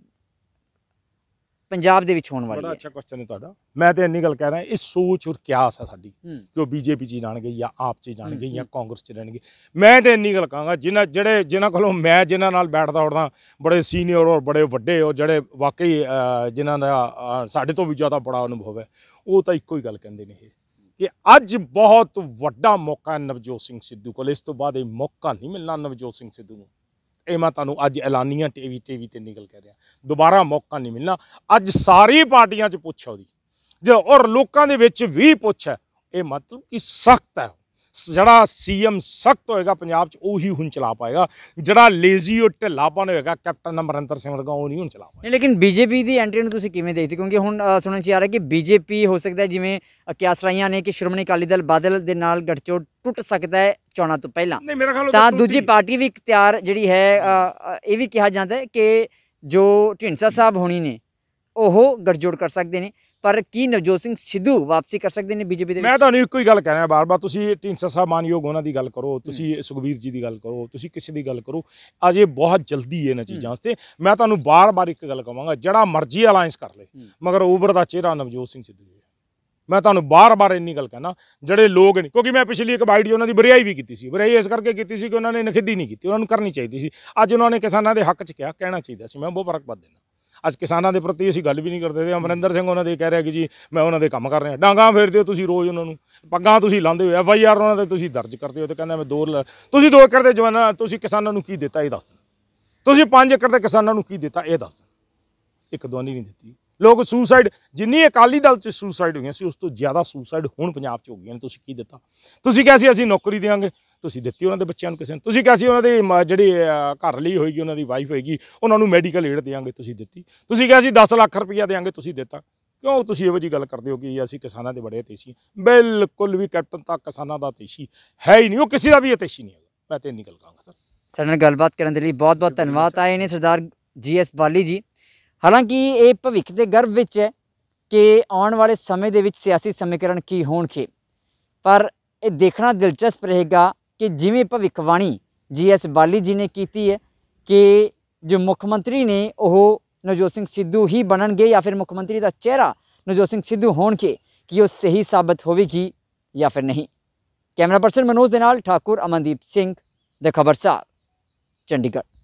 ਪੰਜਾਬ ਦੇ ਵਿੱਚ ਹੋਣ ਵਾਲੀ ਬੜਾ ਅੱਛਾ ਕੁਐਸਚਨ ਹੈ ਤੁਹਾਡਾ ਮੈਂ ਤੇ ਇੰਨੀ ਗੱਲ ਕਹਿ ਰਿਹਾ ਇਹ ਸੋਚ ਔਰ ਕਿਆਸ ਹੈ ਸਾਡੀ ਕਿ ਉਹ ਬੀਜੇਪੀ ਜੀ ਜਾਣਗੇ ਜਾਂ ਆਪ ਚ ਜਾਣਗੇ ਜਾਂ ਕਾਂਗਰਸ ਚ ਰਹਿਣਗੇ ਮੈਂ ਤੇ ਇੰਨੀ ਗੱਲ ਕਹਾਂਗਾ ਜਿਨ੍ਹਾਂ ਜਿਹੜੇ ਜਿਨ੍ਹਾਂ ਕੋਲੋਂ ਮੈਂ ਜਿਨ੍ਹਾਂ ਨਾਲ ਬੈਠਦਾ ਹੁੰਦਾ ਬੜੇ ਸੀਨੀਅਰ ਔਰ ਬੜੇ ਵੱਡੇ ਔਰ ਜਿਹੜੇ ਵਾਕਈ ਜਿਨ੍ਹਾਂ ਦਾ ਸਾਡੇ ਤੋਂ ਵੀ ਜ਼ਿਆਦਾ ਬੜਾ ਅਨੁਭਵ ਹੈ ਉਹ ਤਾਂ ਇੱਕੋ ਹੀ ਗੱਲ ਕਹਿੰਦੇ ਨੇ ਇਹ ਕਿ ਅੱਜ ਬਹੁਤ ਵੱਡਾ ਮੌਕਾ ਨਵਜੋਤ ਸਿੰਘ ਸਿੱਧੂ ਕੋਲ ਇਸ ਤੋਂ ਬਾਅਦ ਇਹ ਮੌਕਾ ਨਹੀਂ ਮਿਲਣਾ ਨਵਜੋਤ ਸਿੰਘ ਸਿੱਧੂ ਨੂੰ ਇਹ ਮੈਂ ਤੁਹਾਨੂੰ ਅੱਜ ਐਲਾਨੀਆਂ ਟੀਵੀ ਟੀਵੀ ਤੇ ਨਿਕਲ ਕੇ ਰਿਹਾ ਦੁਬਾਰਾ ਮੌਕਾ ਨਹੀਂ ਮਿਲਣਾ ਅੱਜ ਸਾਰੀ ਪਾਰਟੀਆਂ 'ਚ ਪੁੱਛ ਉਹਦੀ ਜੇ ਔਰ ਲੋਕਾਂ ਦੇ ਵਿੱਚ ਵੀ ਪੁੱਛ ਹੈ ਇਹ ਮਤਲਬ ਕਿ ਸਖਤ ਹੈ ਜਿਹੜਾ ਸੀਐਮ ਸਖਤ ਹੋਏਗਾ ਪੰਜਾਬ 'ਚ ਉਹੀ ਹੁਣ ਚਲਾ ਪਾਏਗਾ ਜਿਹੜਾ ਲੇਜ਼ੀ ਔਰ ਢਿੱਲਾਪਨ ਹੋਏਗਾ ਕੈਪਟਨ ਅਮਰਿੰਦਰ ਸਿੰਘ ਵਰਗਾ ਉਹ ਨਹੀਂ ਹੁਣ ਚਲਾ ਪਾਏਗਾ ਲੇਕਿਨ ਬੀਜੇਪੀ ਦੀ ਐਂਟਰੀ ਨੂੰ ਤੁਸੀਂ ਕਿਵੇਂ ਦੇਖਦੇ ਕਿਉਂਕਿ ਹੁਣ ਸੁਣਨ 'ਚ ਆ ਰਿਹਾ ਕਿ ਬੀਜੇਪੀ ਹੋ ਸਕਦਾ ਜਿਵੇਂ ਕਿਆਸਰਾਈਆਂ ਨੇ ਕਿ ਸ਼੍ਰੋਮਣੀ ਅਕਾਲੀ ਦਲ ਬਾਦਲ ਦੇ ਨਾਲ ਗੱਠਜੋੜ ਟੁੱਟ ਸਕਦਾ ਹੈ ਚੋਣਾਂ ਤੋਂ ਪਹਿਲਾਂ ਤਾਂ ਦੂਜੀ ਪਾਰਟੀ ਵੀ ਤਿਆਰ ਜਿਹੜੀ ਹੈ ਇਹ ਵੀ ਕਿਹਾ ਜਾਂਦਾ ਹੈ ਕਿ ਜੋ ਢਿੰਸਾ ਸਾਹਿਬ ਹੋਣੀ ਨੇ ਉਹ ਗੜਜੋੜ ਕਰ ਸਕਦੇ ਨੇ ਪਰ ਕੀ ਨਵਜੋਤ ਸਿੰਘ ਸਿੱਧੂ ਵਾਪਸੀ ਕਰ ਸਕਦੇ ਨੇ ਬੀਜੇਪੀ ਦੇ ਮੈਂ ਤੁਹਾਨੂੰ ਇੱਕੋ ਹੀ ਗੱਲ ਕਹਿ ਰਿਹਾ ਬਾਰ-ਬਾਰ ਤੁਸੀਂ ਢੀਂਸਾ ਸਾਹਿਬ ਮਾਨਯੋਗ ਉਹਨਾਂ ਦੀ ਗੱਲ ਕਰੋ ਤੁਸੀਂ ਸੁਖਵੀਰ ਜੀ ਦੀ ਗੱਲ ਕਰੋ ਤੁਸੀਂ ਕਿਸੇ ਦੀ ਗੱਲ ਕਰੋ ਅਜੇ ਬਹੁਤ ਜਲਦੀ ਇਹ ਇਹਨਾਂ ਚੀਜ਼ਾਂ ਵਾਸਤੇ ਮੈਂ ਤੁਹਾਨੂੰ ਬਾਰ-ਬਾਰ ਇੱਕ ਗੱਲ ਕਹਾਂਗਾ ਜਿਹੜਾ ਮਰਜ਼ੀ ਅਲਾਈਅੰਸ ਕਰ ਲੇ ਮਗਰ ਉਬਰ ਦਾ ਚਿਹਰਾ ਨਵਜੋਤ ਸਿੰਘ ਸਿੱਧੂ ਹੈ ਮੈਂ ਤੁਹਾਨੂੰ ਬਾਰ-ਬਾਰ ਇੰਨੀ ਗੱਲ ਕਹਿੰਦਾ ਜਿਹੜੇ ਲੋਕ ਨੇ ਕਿਉਂਕਿ ਮੈਂ ਪਿਛਲੀ ਇੱਕ ਬਾਈਟ ਉਹਨਾਂ ਦੀ ਬਰਿਆਈ ਵੀ ਕੀਤੀ ਸੀ ਬਰਿਆਈ ਇਸ ਕਰਕੇ ਕੀਤੀ ਸੀ ਕਿ ਉਹਨਾਂ ਨੇ ਨਖਿੱਦੀ ਨਹੀਂ ਕੀਤੀ ਉਹਨਾਂ ਨੂੰ ਕਰਨੀ ਚਾਹੀਦੀ ਸੀ ਅੱਜ ਉਹਨਾਂ ਨੇ ਕਿਸਾਨਾਂ ਦੇ ਹੱਕ 'ਚ ਕਿਹਾ ਕਹਿਣਾ ਚਾਹੀਦਾ ਸੀ ਮੈਂ ਬਹੁਤ ਫਰਕ ਪਾ ਅੱਜ ਕਿਸਾਨਾਂ ਦੇ ਪ੍ਰਤੀ ਅਸੀਂ ਗੱਲ ਵੀ ਨਹੀਂ ਕਰਦੇ ਤੇ ਅਮਰਿੰਦਰ ਸਿੰਘ ਉਹਨਾਂ ਦੇ ਕਹਿ ਰਿਹਾ ਕਿ ਜੀ ਮੈਂ ਉਹਨਾਂ ਦੇ ਕੰਮ ਕਰ ਰਿਹਾ ਡਾਂਗਾ ਫੇਰਦੇ ਹੋ ਤੁਸੀਂ ਰੋਜ਼ ਉਹਨਾਂ ਨੂੰ ਪੱਗਾਂ ਤੁਸੀਂ ਲਾਉਂਦੇ ਹੋ ਐਫ ਆਈ ਆਰ ਉਹਨਾਂ ਦੇ ਤੁਸੀਂ ਦਰਜ ਕਰਦੇ ਹੋ ਤੇ ਕਹਿੰਦਾ ਮੈਂ ਦੋ ਤੁਸੀਂ ਦੋ ਏਕੜ ਦੇ ਜਵਾਨਾਂ ਤੁਸੀਂ ਕਿਸਾਨਾਂ ਨੂੰ ਕੀ ਦਿੱਤਾ ਇਹ ਦੱਸ ਤੁਸੀਂ 5 ਏਕੜ ਦੇ ਕਿਸਾਨਾਂ ਨੂੰ ਕੀ ਦਿੱਤਾ ਇਹ ਦੱਸ ਇੱਕ ਦਵਾਨੀ ਨਹੀਂ ਦਿੱਤੀ ਲੋਕ ਸੁਸਾਈਡ ਜਿੰਨੀ ਅਕਾਲੀ ਦਲ 'ਚ ਸੁਸਾਈਡ ਹੋਈਆਂ ਸੀ ਉਸ ਤੋਂ ਜ਼ਿਆਦਾ ਸੁਸਾਈਡ ਹੁਣ ਪੰਜਾਬ 'ਚ ਹੋ ਗਈਆਂ ਨੇ ਤੁਸੀਂ ਕੀ ਦਿੱਤਾ ਤੁਸੀਂ ਕਹਿਆ ਸੀ ਅਸੀਂ ਨੌਕਰੀ ਦੇਵਾਂਗੇ ਤੁਸੀਂ ਦਿੱਤੀ ਉਹਨਾਂ ਦੇ ਬੱਚਿਆਂ ਨੂੰ ਕਿਸੇ ਨੂੰ ਤੁਸੀਂ ਕਹਿਆ ਸੀ ਉਹਨਾਂ ਦੇ ਜਿਹੜੀ ਘਰ ਲਈ ਹੋਈਗੀ ਉਹਨਾਂ ਦੀ ਵਾਈਫ ਹੋਏਗੀ ਉਹਨਾਂ ਨੂੰ ਮੈਡੀਕਲ ਏਡ ਦੇਵਾਂਗੇ ਤੁਸੀਂ ਦਿੱਤੀ ਤੁਸੀਂ ਕਹਿਆ ਸੀ 10 ਲੱਖ ਰੁਪਈਆ ਦੇਵਾਂਗੇ ਤੁਸੀਂ ਦਿੱਤਾ ਕਿਉਂ ਤੁਸੀਂ ਇਹੋ ਜੀ ਗੱਲ ਕਰਦੇ ਹੋ ਕਿ ਅਸੀਂ ਕਿਸਾਨਾਂ ਦੇ ਬੜੇ ਤੇਸੀ ਬਿਲਕੁਲ ਵੀ ਕੈਪਟਨ ਤਾਂ ਕਿਸਾਨਾਂ ਦਾ ਤੇਸੀ ਹੈ ਹੀ ਨਹੀਂ ਉਹ ਕਿਸੇ ਦਾ ਵੀ ਤੇਸੀ ਨਹੀਂ ਹੈ ਮੈਂ ਤੇ ਨਿਕਲ ਕਾਂਗਾ ਸਰ ਸਾਡੇ ਨਾਲ ਗੱਲਬਾਤ ਕਰਨ ਦੇ ਲਈ ਬਹੁਤ-ਬਹੁਤ ਧੰਨਵਾਦ ਆਏ ਨੇ ਸਰਦਾਰ ਜੀਐਸ ਬਾਲੀ ਜੀ ਹਾਲਾਂਕਿ ਇਹ ਭਵਿੱਖ ਦੇ ਗਰਭ ਵਿੱਚ ਹੈ ਕਿ ਆਉਣ ਵਾਲੇ ਸਮੇਂ ਦੇ ਵਿੱਚ ਸਿਆਸੀ ਸਮੀਕਰਨ ਕੀ ਹੋਣਗੇ ਪਰ ਇਹ ਦੇਖਣਾ ਦਿਲਚਸਪ ਰਹੇਗਾ ਕਿ ਜਿਵੇਂ ਭਵਿੱਖਬਾਣੀ ਜੀਐਸ ਬਾਲੀ ਜੀ ਨੇ ਕੀਤੀ ਹੈ ਕਿ ਜੋ ਮੁੱਖ ਮੰਤਰੀ ਨੇ ਉਹ ਨਵਜੋਤ ਸਿੰਘ ਸਿੱਧੂ ਹੀ ਬਣਨਗੇ ਜਾਂ ਫਿਰ ਮੁੱਖ ਮੰਤਰੀ ਦਾ ਚਿਹਰਾ ਨਵਜੋਤ ਸਿੰਘ ਸਿੱਧੂ ਹੋਣਗੇ ਕਿ ਉਹ ਸਹੀ ਸਾਬਤ ਹੋਵੇਗੀ ਜਾਂ ਫਿਰ ਨਹੀਂ ਕੈਮਰਾ ਪਰਸਨ ਮਨੋਜ ਦੇ ਨਾਲ ਠਾਕੁਰ ਅਮਨਦੀਪ ਸਿੰਘ ਦਾ ਖਬਰਸਾਰ ਚੰਡੀਗੜ੍ਹ